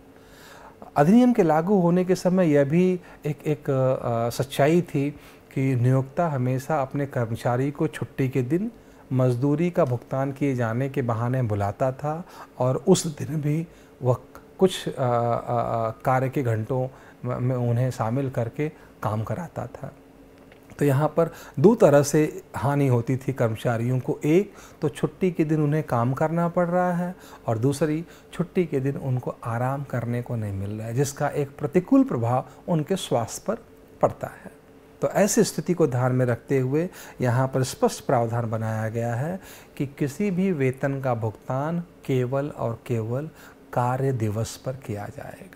अधिनियम के लागू होने के समय यह भी एक एक सच्चाई थी कि नियोक्ता हमेशा अपने कर्मचारी को छुट्टी के दिन मजदूरी का भुगतान किए जाने के बहाने बुलाता था और उस दिन भी वह कुछ कार्य के घंटों में उन्हें शामिल करके काम कराता था तो यहाँ पर दो तरह से हानि होती थी कर्मचारियों को एक तो छुट्टी के दिन उन्हें काम करना पड़ रहा है और दूसरी छुट्टी के दिन उनको आराम करने को नहीं मिल रहा है जिसका एक प्रतिकूल प्रभाव उनके स्वास्थ्य पर पड़ता है तो ऐसी स्थिति को ध्यान में रखते हुए यहाँ पर स्पष्ट प्रावधान बनाया गया है कि किसी भी वेतन का भुगतान केवल और केवल कार्य दिवस पर किया जाएगा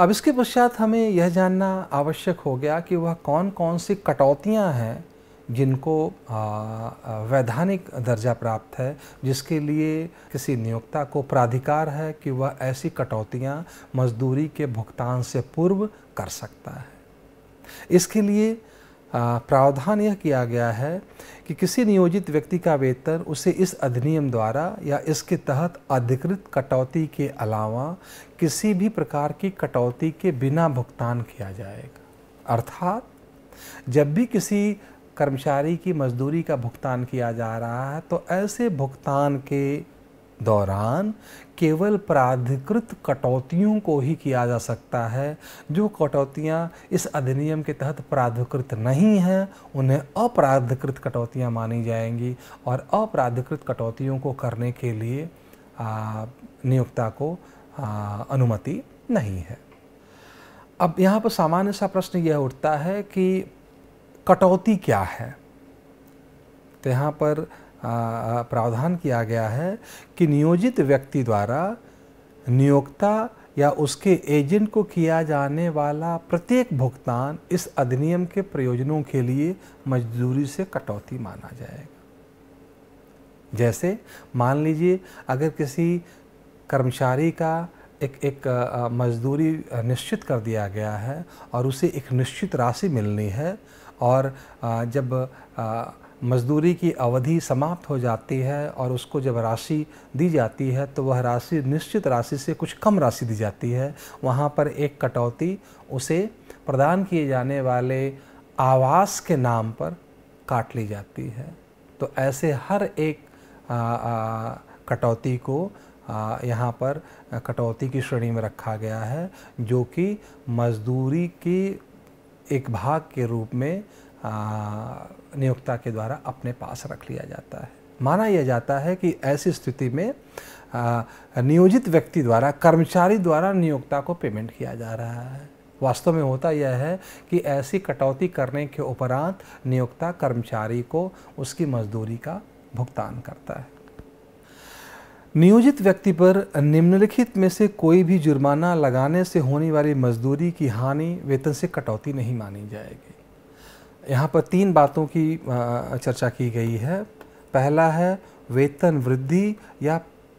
अब इसके पश्चात हमें यह जानना आवश्यक हो गया कि वह कौन कौन सी कटौतियाँ हैं जिनको वैधानिक दर्जा प्राप्त है जिसके लिए किसी नियोक्ता को प्राधिकार है कि वह ऐसी कटौतियाँ मजदूरी के भुगतान से पूर्व कर सकता है इसके लिए प्रावधान यह किया गया है कि किसी नियोजित व्यक्ति का वेतन उसे इस अधिनियम द्वारा या इसके तहत अधिकृत कटौती के अलावा किसी भी प्रकार की कटौती के बिना भुगतान किया जाएगा अर्थात जब भी किसी कर्मचारी की मजदूरी का भुगतान किया जा रहा है तो ऐसे भुगतान के दौरान केवल प्राधिकृत कटौतियों को ही किया जा सकता है जो कटौतियाँ इस अधिनियम के तहत प्राधिकृत नहीं हैं उन्हें अपराधिकृत कटौतियाँ मानी जाएंगी और अप्राधिकृत कटौतियों को करने के लिए नियोक्ता को आ, अनुमति नहीं है अब यहाँ पर सामान्य सा प्रश्न यह उठता है कि कटौती क्या है तो यहाँ पर प्रावधान किया गया है कि नियोजित व्यक्ति द्वारा नियोक्ता या उसके एजेंट को किया जाने वाला प्रत्येक भुगतान इस अधिनियम के प्रयोजनों के लिए मजदूरी से कटौती माना जाएगा जैसे मान लीजिए अगर किसी कर्मचारी का एक एक मजदूरी निश्चित कर दिया गया है और उसे एक निश्चित राशि मिलनी है और जब मजदूरी की अवधि समाप्त हो जाती है और उसको जब राशि दी जाती है तो वह राशि निश्चित राशि से कुछ कम राशि दी जाती है वहाँ पर एक कटौती उसे प्रदान किए जाने वाले आवास के नाम पर काट ली जाती है तो ऐसे हर एक आ, आ, कटौती को यहाँ पर कटौती की श्रेणी में रखा गया है जो कि मजदूरी की एक भाग के रूप में नियोक्ता के द्वारा अपने पास रख लिया जाता है माना यह जाता है कि ऐसी स्थिति में नियोजित व्यक्ति द्वारा कर्मचारी द्वारा नियोक्ता को पेमेंट किया जा रहा है वास्तव में होता यह है कि ऐसी कटौती करने के उपरांत नियोक्ता कर्मचारी को उसकी मजदूरी का भुगतान करता है नियोजित व्यक्ति पर निम्नलिखित में से कोई भी जुर्माना लगाने से होने वाली मजदूरी की हानि वेतन से कटौती नहीं मानी जाएगी यहाँ पर तीन बातों की चर्चा की गई है पहला है वेतन वृद्धि या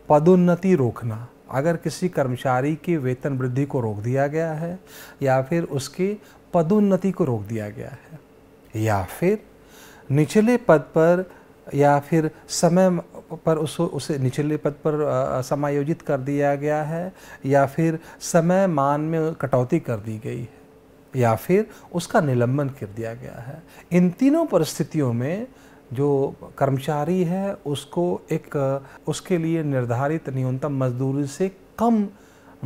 पदोन्नति रोकना अगर किसी कर्मचारी की वेतन वृद्धि को रोक दिया गया है या फिर उसकी पदोन्नति को रोक दिया गया है या फिर निचले पद पर या फिर समय पर उस उसे निचले पद पर समायोजित कर दिया गया है या फिर समय मान में कटौती कर दी गई है या फिर उसका निलंबन कर दिया गया है इन तीनों परिस्थितियों में जो कर्मचारी है उसको एक उसके लिए निर्धारित न्यूनतम मजदूरी से कम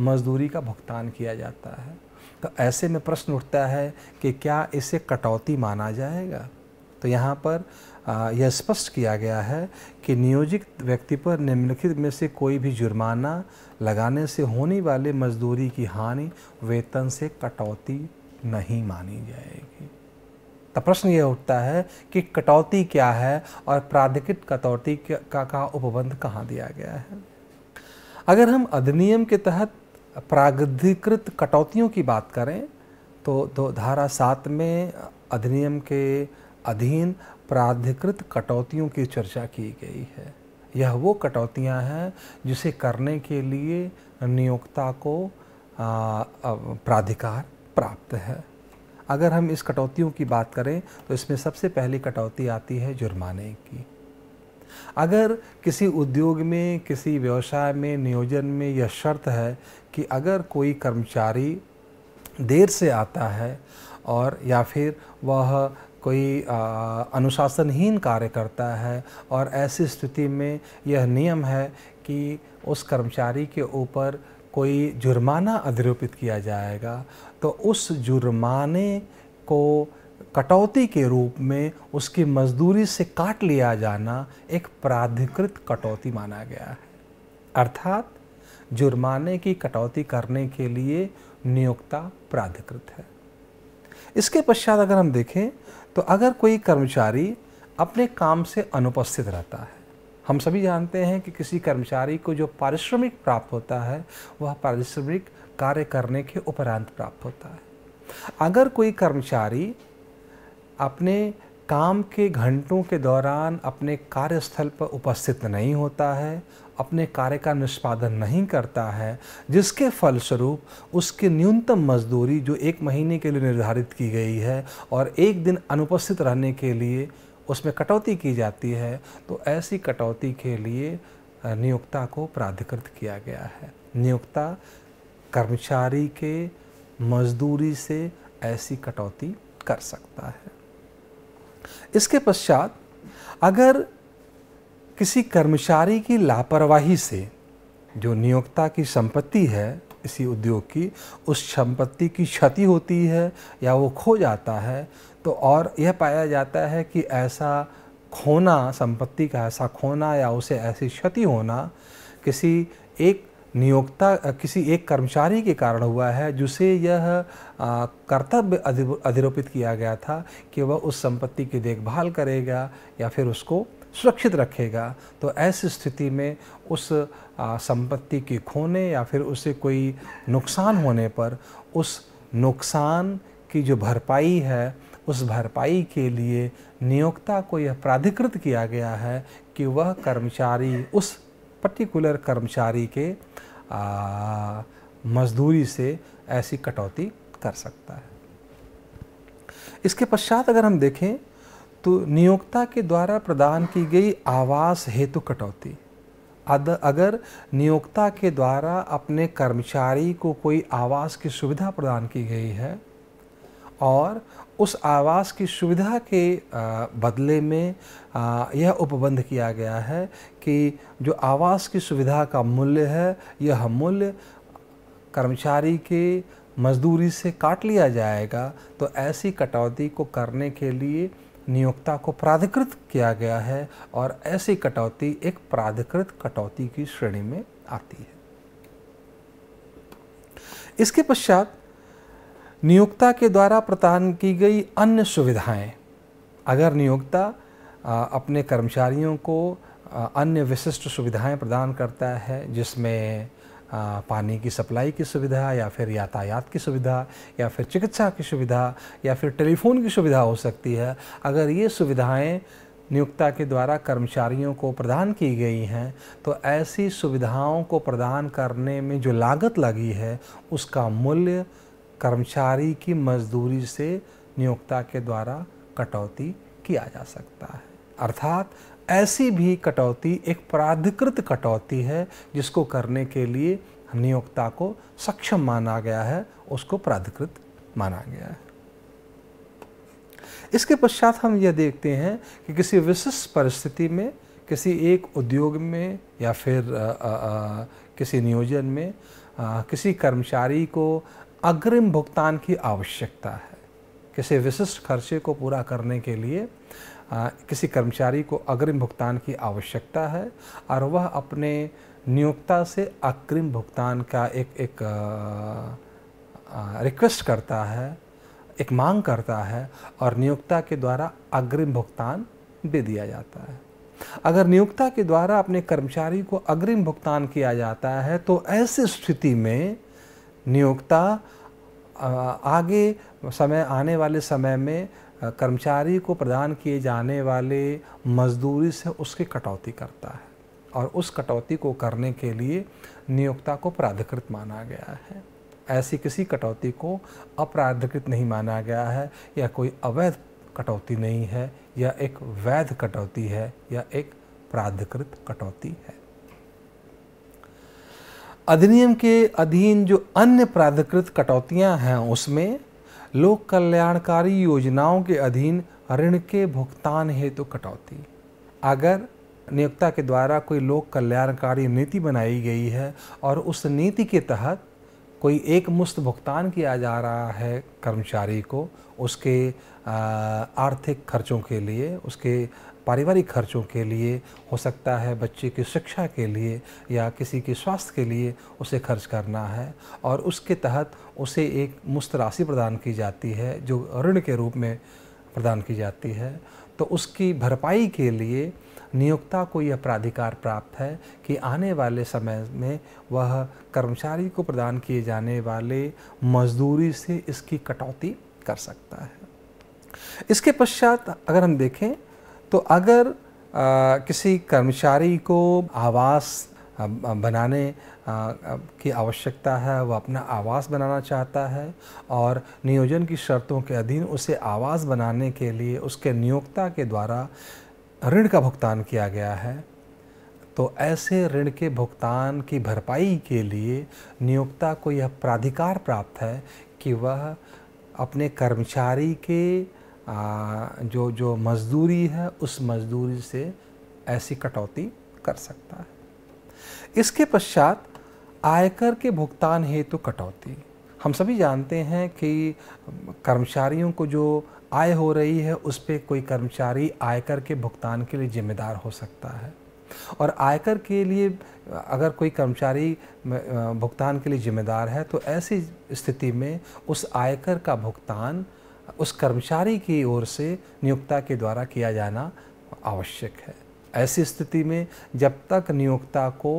मजदूरी का भुगतान किया जाता है तो ऐसे में प्रश्न उठता है कि क्या इसे कटौती माना जाएगा तो यहाँ पर यह स्पष्ट किया गया है कि नियोजित व्यक्ति पर निम्नलिखित में से कोई भी जुर्माना लगाने से होने वाले मजदूरी की हानि वेतन से कटौती नहीं मानी जाएगी तो प्रश्न ये उठता है कि कटौती क्या है और प्राधिकृत कटौती का, का उपबंध कहाँ दिया गया है अगर हम अधिनियम के तहत प्राधिकृत कटौतियों की बात करें तो दो धारा सात में अधिनियम के अधीन प्राधिकृत कटौतियों की चर्चा की गई है यह वो कटौतियां हैं जिसे करने के लिए नियोक्ता को प्राधिकार प्राप्त है अगर हम इस कटौतियों की बात करें तो इसमें सबसे पहली कटौती आती है जुर्माने की अगर किसी उद्योग में किसी व्यवसाय में नियोजन में यह शर्त है कि अगर कोई कर्मचारी देर से आता है और या फिर वह कोई अनुशासनहीन कार्य करता है और ऐसी स्थिति में यह नियम है कि उस कर्मचारी के ऊपर कोई जुर्माना अधिरोपित किया जाएगा तो उस जुर्माने को कटौती के रूप में उसकी मजदूरी से काट लिया जाना एक प्राधिकृत कटौती माना गया है अर्थात जुर्माने की कटौती करने के लिए नियोक्ता प्राधिकृत है इसके पश्चात अगर हम देखें तो अगर कोई कर्मचारी अपने काम से अनुपस्थित रहता है हम सभी जानते हैं कि किसी कर्मचारी को जो पारिश्रमिक प्राप्त होता है वह पारिश्रमिक कार्य करने के उपरांत प्राप्त होता है अगर कोई कर्मचारी अपने काम के घंटों के दौरान अपने कार्यस्थल पर उपस्थित नहीं होता है अपने कार्य का निष्पादन नहीं करता है जिसके फलस्वरूप उसकी न्यूनतम मजदूरी जो एक महीने के लिए निर्धारित की गई है और एक दिन अनुपस्थित रहने के लिए उसमें कटौती की जाती है तो ऐसी कटौती के लिए नियोक्ता को प्राधिकृत किया गया है नियोक्ता कर्मचारी के मजदूरी से ऐसी कटौती कर सकता है इसके पश्चात अगर किसी कर्मचारी की लापरवाही से जो नियोक्ता की संपत्ति है इसी उद्योग की उस संपत्ति की क्षति होती है या वो खो जाता है तो और यह पाया जाता है कि ऐसा खोना संपत्ति का ऐसा खोना या उसे ऐसी क्षति होना किसी एक नियोक्ता किसी एक कर्मचारी के कारण हुआ है जिसे यह कर्तव्य अधिरोपित किया गया था कि वह उस संपत्ति की देखभाल करेगा या फिर उसको सुरक्षित रखेगा तो ऐसी स्थिति में उस संपत्ति के खोने या फिर उसे कोई नुकसान होने पर उस नुकसान की जो भरपाई है उस भरपाई के लिए नियोक्ता को यह प्राधिकृत किया गया है कि वह कर्मचारी उस पर्टिकुलर कर्मचारी के मजदूरी से ऐसी कटौती कर सकता है इसके पश्चात अगर हम देखें तो नियोक्ता के द्वारा प्रदान की गई आवास हेतु कटौती अगर नियोक्ता के द्वारा अपने कर्मचारी को कोई आवास की सुविधा प्रदान की गई है और उस आवास की सुविधा के बदले में यह उपबंध किया गया है कि जो आवास की सुविधा का मूल्य है यह मूल्य कर्मचारी के मजदूरी से काट लिया जाएगा तो ऐसी कटौती को करने के लिए नियोक्ता को प्राधिकृत किया गया है और ऐसी कटौती एक प्राधिकृत कटौती की श्रेणी में आती है इसके पश्चात नियोक्ता के द्वारा प्रदान की गई अन्य सुविधाएं अगर नियोक्ता अपने कर्मचारियों को अन्य विशिष्ट सुविधाएं प्रदान करता है जिसमें पानी की सप्लाई की सुविधा या फिर यातायात की सुविधा या फिर चिकित्सा की सुविधा या फिर टेलीफोन की सुविधा हो सकती है अगर ये सुविधाएं नियोक्ता के द्वारा कर्मचारियों को प्रदान की गई हैं तो ऐसी सुविधाओं को प्रदान करने में जो लागत लगी है उसका मूल्य कर्मचारी की मजदूरी से नियोक्ता के द्वारा कटौती किया जा सकता है अर्थात ऐसी भी कटौती एक प्राधिकृत कटौती है जिसको करने के लिए नियोक्ता को सक्षम माना गया है उसको प्राधिकृत माना गया है इसके पश्चात हम यह देखते हैं कि किसी विशिष्ट परिस्थिति में किसी एक उद्योग में या फिर आ, आ, आ, किसी नियोजन में आ, किसी कर्मचारी को अग्रिम भुगतान की आवश्यकता है किसी विशिष्ट खर्चे को पूरा करने के लिए आ, किसी कर्मचारी को अग्रिम भुगतान की आवश्यकता है और वह अपने नियोक्ता से अग्रिम भुगतान का एक एक रिक्वेस्ट करता है एक मांग करता है और नियोक्ता के द्वारा अग्रिम भुगतान दे दिया जाता है अगर नियोक्ता के द्वारा अपने कर्मचारी को अग्रिम भुगतान किया जाता है तो ऐसी स्थिति में नियोक्ता आगे समय आने वाले समय में कर्मचारी को प्रदान किए जाने वाले मजदूरी से उसकी कटौती करता है और उस कटौती को करने के लिए नियोक्ता को प्राधिकृत माना गया है ऐसी किसी कटौती को अपराधिकृत नहीं माना गया है या कोई अवैध कटौती नहीं है या एक वैध कटौती है या एक प्राधिकृत कटौती है अधिनियम के अधीन जो अन्य प्राधिकृत कटौतियां हैं उसमें लोक कल्याणकारी योजनाओं के अधीन ऋण के भुगतान हेतु तो कटौती अगर नियोक्ता के द्वारा कोई लोक कल्याणकारी नीति बनाई गई है और उस नीति के तहत कोई एक मुश्त भुगतान किया जा रहा है कर्मचारी को उसके आर्थिक खर्चों के लिए उसके पारिवारिक खर्चों के लिए हो सकता है बच्चे की शिक्षा के लिए या किसी के स्वास्थ्य के लिए उसे खर्च करना है और उसके तहत उसे एक मुस्त राशि प्रदान की जाती है जो ऋण के रूप में प्रदान की जाती है तो उसकी भरपाई के लिए नियोक्ता को यह प्राधिकार प्राप्त है कि आने वाले समय में वह कर्मचारी को प्रदान किए जाने वाले मजदूरी से इसकी कटौती कर सकता है इसके पश्चात अगर हम देखें तो अगर आ, किसी कर्मचारी को आवास बनाने की आवश्यकता है वह अपना आवास बनाना चाहता है और नियोजन की शर्तों के अधीन उसे आवास बनाने के लिए उसके नियोक्ता के द्वारा ऋण का भुगतान किया गया है तो ऐसे ऋण के भुगतान की भरपाई के लिए नियोक्ता को यह प्राधिकार प्राप्त है कि वह अपने कर्मचारी के जो जो मजदूरी है उस मजदूरी से ऐसी कटौती कर सकता है इसके पश्चात आयकर के भुगतान हेतु तो कटौती हम सभी जानते हैं कि कर्मचारियों को जो आय हो रही है उस पर कोई कर्मचारी आयकर के भुगतान के लिए जिम्मेदार हो सकता है और आयकर के लिए अगर कोई कर्मचारी भुगतान के लिए जिम्मेदार है तो ऐसी स्थिति में उस आयकर का भुगतान उस कर्मचारी की ओर से नियोक्ता के द्वारा किया जाना आवश्यक है ऐसी स्थिति में जब तक नियोक्ता को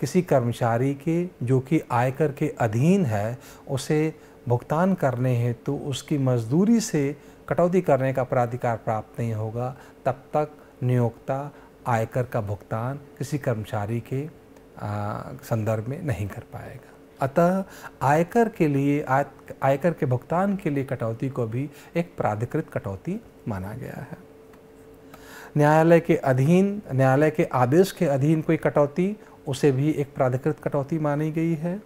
किसी कर्मचारी के जो कि आयकर के अधीन है उसे भुगतान करने हेतु तो उसकी मजदूरी से कटौती करने का प्राधिकार प्राप्त नहीं होगा तब तक नियोक्ता आयकर का भुगतान किसी कर्मचारी के संदर्भ में नहीं कर पाएगा अतः आयकर के लिए आय आयकर के भुगतान के लिए कटौती को भी एक प्राधिकृत कटौती माना गया है न्यायालय के अधीन न्यायालय के आदेश के अधीन कोई कटौती उसे भी एक प्राधिकृत कटौती मानी गई है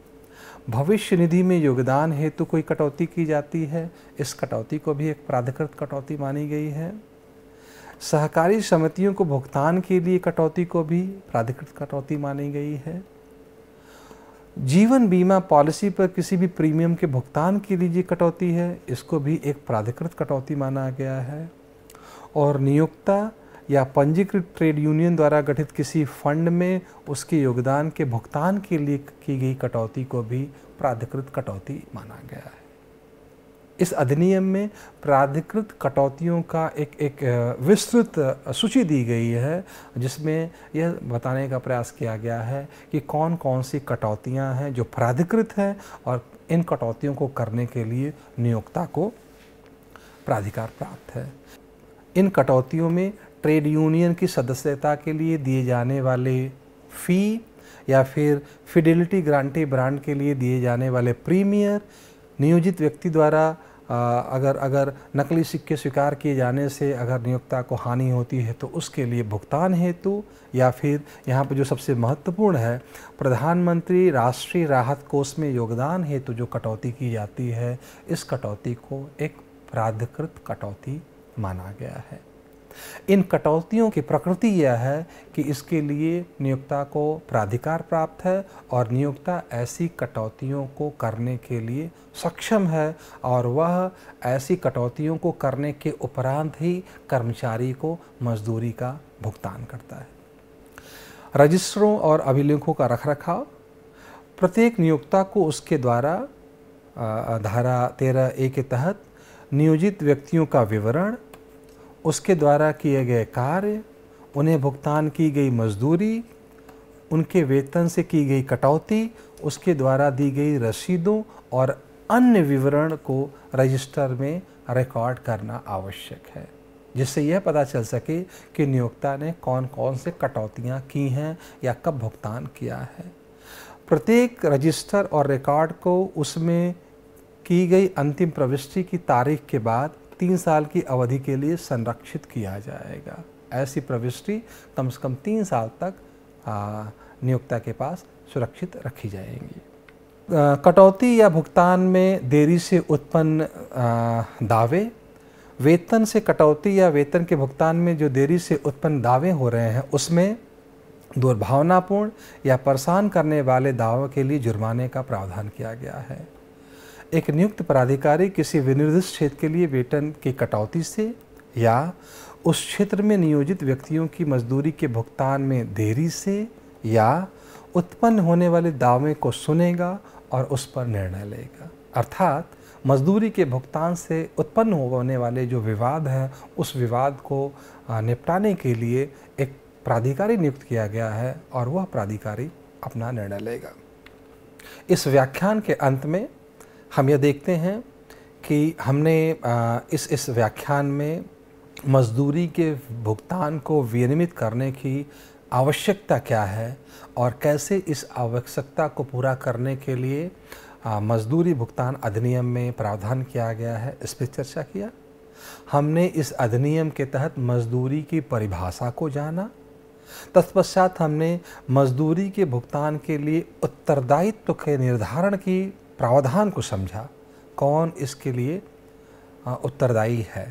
भविष्य निधि में योगदान हेतु कोई कटौती की जाती है इस कटौती को भी एक प्राधिकृत कटौती मानी गई है सहकारी समितियों को भुगतान के लिए कटौती को भी प्राधिकृत कटौती मानी गई है जीवन बीमा पॉलिसी पर किसी भी प्रीमियम के भुगतान के लिए जो कटौती है इसको भी एक प्राधिकृत कटौती माना गया है और नियोक्ता या पंजीकृत ट्रेड यूनियन द्वारा गठित किसी फंड में उसके योगदान के भुगतान के लिए की गई कटौती को भी प्राधिकृत कटौती माना गया है इस अधिनियम में प्राधिकृत कटौतियों का एक एक विस्तृत सूची दी गई है जिसमें यह बताने का प्रयास किया गया है कि कौन कौन सी कटौतियां हैं जो प्राधिकृत हैं और इन कटौतियों को करने के लिए नियोक्ता को प्राधिकार प्राप्त है इन कटौतियों में ट्रेड यूनियन की सदस्यता के लिए दिए जाने वाले फ़ी या फिर फिडेलिटी ग्रांटी ब्रांड के लिए दिए जाने वाले प्रीमियर नियोजित व्यक्ति द्वारा अगर अगर नकली सिक्के स्वीकार किए जाने से अगर नियोक्ता को हानि होती है तो उसके लिए भुगतान हेतु या फिर यहाँ पर जो सबसे महत्वपूर्ण है प्रधानमंत्री राष्ट्रीय राहत कोष में योगदान हेतु जो कटौती की जाती है इस कटौती को एक प्राधिकृत कटौती माना गया है इन कटौतियों की प्रकृति यह है कि इसके लिए नियोक्ता को प्राधिकार प्राप्त है और नियोक्ता ऐसी कटौतियों को करने के लिए सक्षम है और वह ऐसी कटौतियों को करने के उपरांत ही कर्मचारी को मजदूरी का भुगतान करता है रजिस्टरों और अभिलेखों का रखरखाव प्रत्येक नियोक्ता को उसके द्वारा धारा तेरह ए के तहत नियोजित व्यक्तियों का विवरण उसके द्वारा किए गए कार्य उन्हें भुगतान की गई मजदूरी उनके वेतन से की गई कटौती उसके द्वारा दी गई रसीदों और अन्य विवरण को रजिस्टर में रिकॉर्ड करना आवश्यक है जिससे यह पता चल सके कि नियोक्ता ने कौन कौन से कटौतियाँ की हैं या कब भुगतान किया है प्रत्येक रजिस्टर और रिकॉर्ड को उसमें की गई अंतिम प्रविष्टि की तारीख के बाद तीन साल की अवधि के लिए संरक्षित किया जाएगा ऐसी प्रविष्टि कम से कम तीन साल तक नियोक्ता के पास सुरक्षित रखी जाएंगी कटौती या भुगतान में देरी से उत्पन्न दावे वेतन से कटौती या वेतन के भुगतान में जो देरी से उत्पन्न दावे हो रहे हैं उसमें दुर्भावनापूर्ण या परेशान करने वाले दावों के लिए जुर्माने का प्रावधान किया गया है एक नियुक्त प्राधिकारी किसी विनिर्दिष्ट क्षेत्र के लिए वेतन की कटौती से या उस क्षेत्र में नियोजित व्यक्तियों की मजदूरी के भुगतान में देरी से या उत्पन्न होने वाले दावे को सुनेगा और उस पर निर्णय लेगा अर्थात मजदूरी के भुगतान से उत्पन्न होने वाले जो विवाद हैं उस विवाद को निपटाने के लिए एक प्राधिकारी नियुक्त किया गया है और वह प्राधिकारी अपना निर्णय लेगा इस व्याख्यान के अंत में हम यह देखते हैं कि हमने इस इस व्याख्यान में मजदूरी के भुगतान को विनियमित करने की आवश्यकता क्या है और कैसे इस आवश्यकता को पूरा करने के लिए मजदूरी भुगतान अधिनियम में प्रावधान किया गया है इस पर चर्चा किया हमने इस अधिनियम के तहत मजदूरी की परिभाषा को जाना तत्पश्चात हमने मजदूरी के भुगतान के लिए उत्तरदायित्व के निर्धारण की प्रावधान को समझा कौन इसके लिए उत्तरदायी है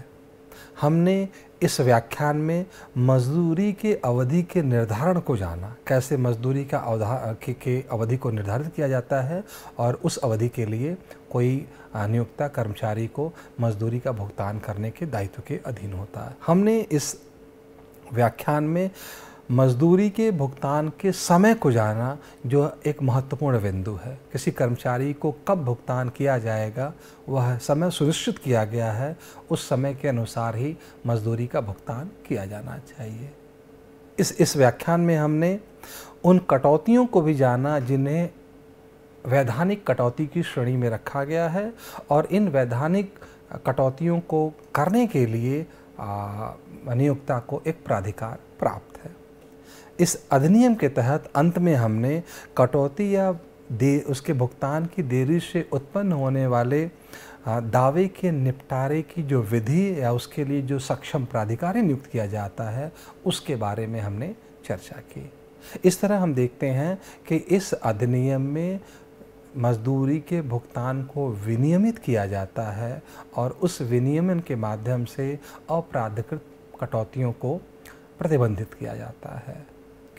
हमने इस व्याख्यान में मजदूरी के अवधि के निर्धारण को जाना कैसे मजदूरी का अवधा के, के अवधि को निर्धारित किया जाता है और उस अवधि के लिए कोई नियोक्ता कर्मचारी को मजदूरी का भुगतान करने के दायित्व के अधीन होता है हमने इस व्याख्यान में मजदूरी के भुगतान के समय को जाना जो एक महत्वपूर्ण बिंदु है किसी कर्मचारी को कब भुगतान किया जाएगा वह समय सुनिश्चित किया गया है उस समय के अनुसार ही मजदूरी का भुगतान किया जाना चाहिए इस इस व्याख्यान में हमने उन कटौतियों को भी जाना जिन्हें वैधानिक कटौती की श्रेणी में रखा गया है और इन वैधानिक कटौतियों को करने के लिए नियोक्ता को एक प्राधिकार प्राप्त है इस अधिनियम के तहत अंत में हमने कटौती या दे उसके भुगतान की देरी से उत्पन्न होने वाले दावे के निपटारे की जो विधि या उसके लिए जो सक्षम प्राधिकारी नियुक्त किया जाता है उसके बारे में हमने चर्चा की इस तरह हम देखते हैं कि इस अधिनियम में मजदूरी के भुगतान को विनियमित किया जाता है और उस विनियमन के माध्यम से अप्राधिकृत कटौतियों को प्रतिबंधित किया जाता है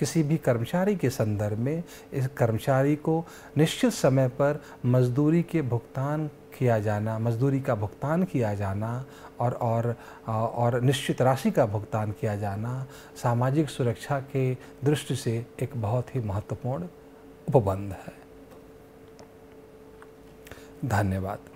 किसी भी कर्मचारी के संदर्भ में इस कर्मचारी को निश्चित समय पर मजदूरी के भुगतान किया जाना मजदूरी का भुगतान किया जाना और और और निश्चित राशि का भुगतान किया जाना सामाजिक सुरक्षा के दृष्टि से एक बहुत ही महत्वपूर्ण उपबंध है धन्यवाद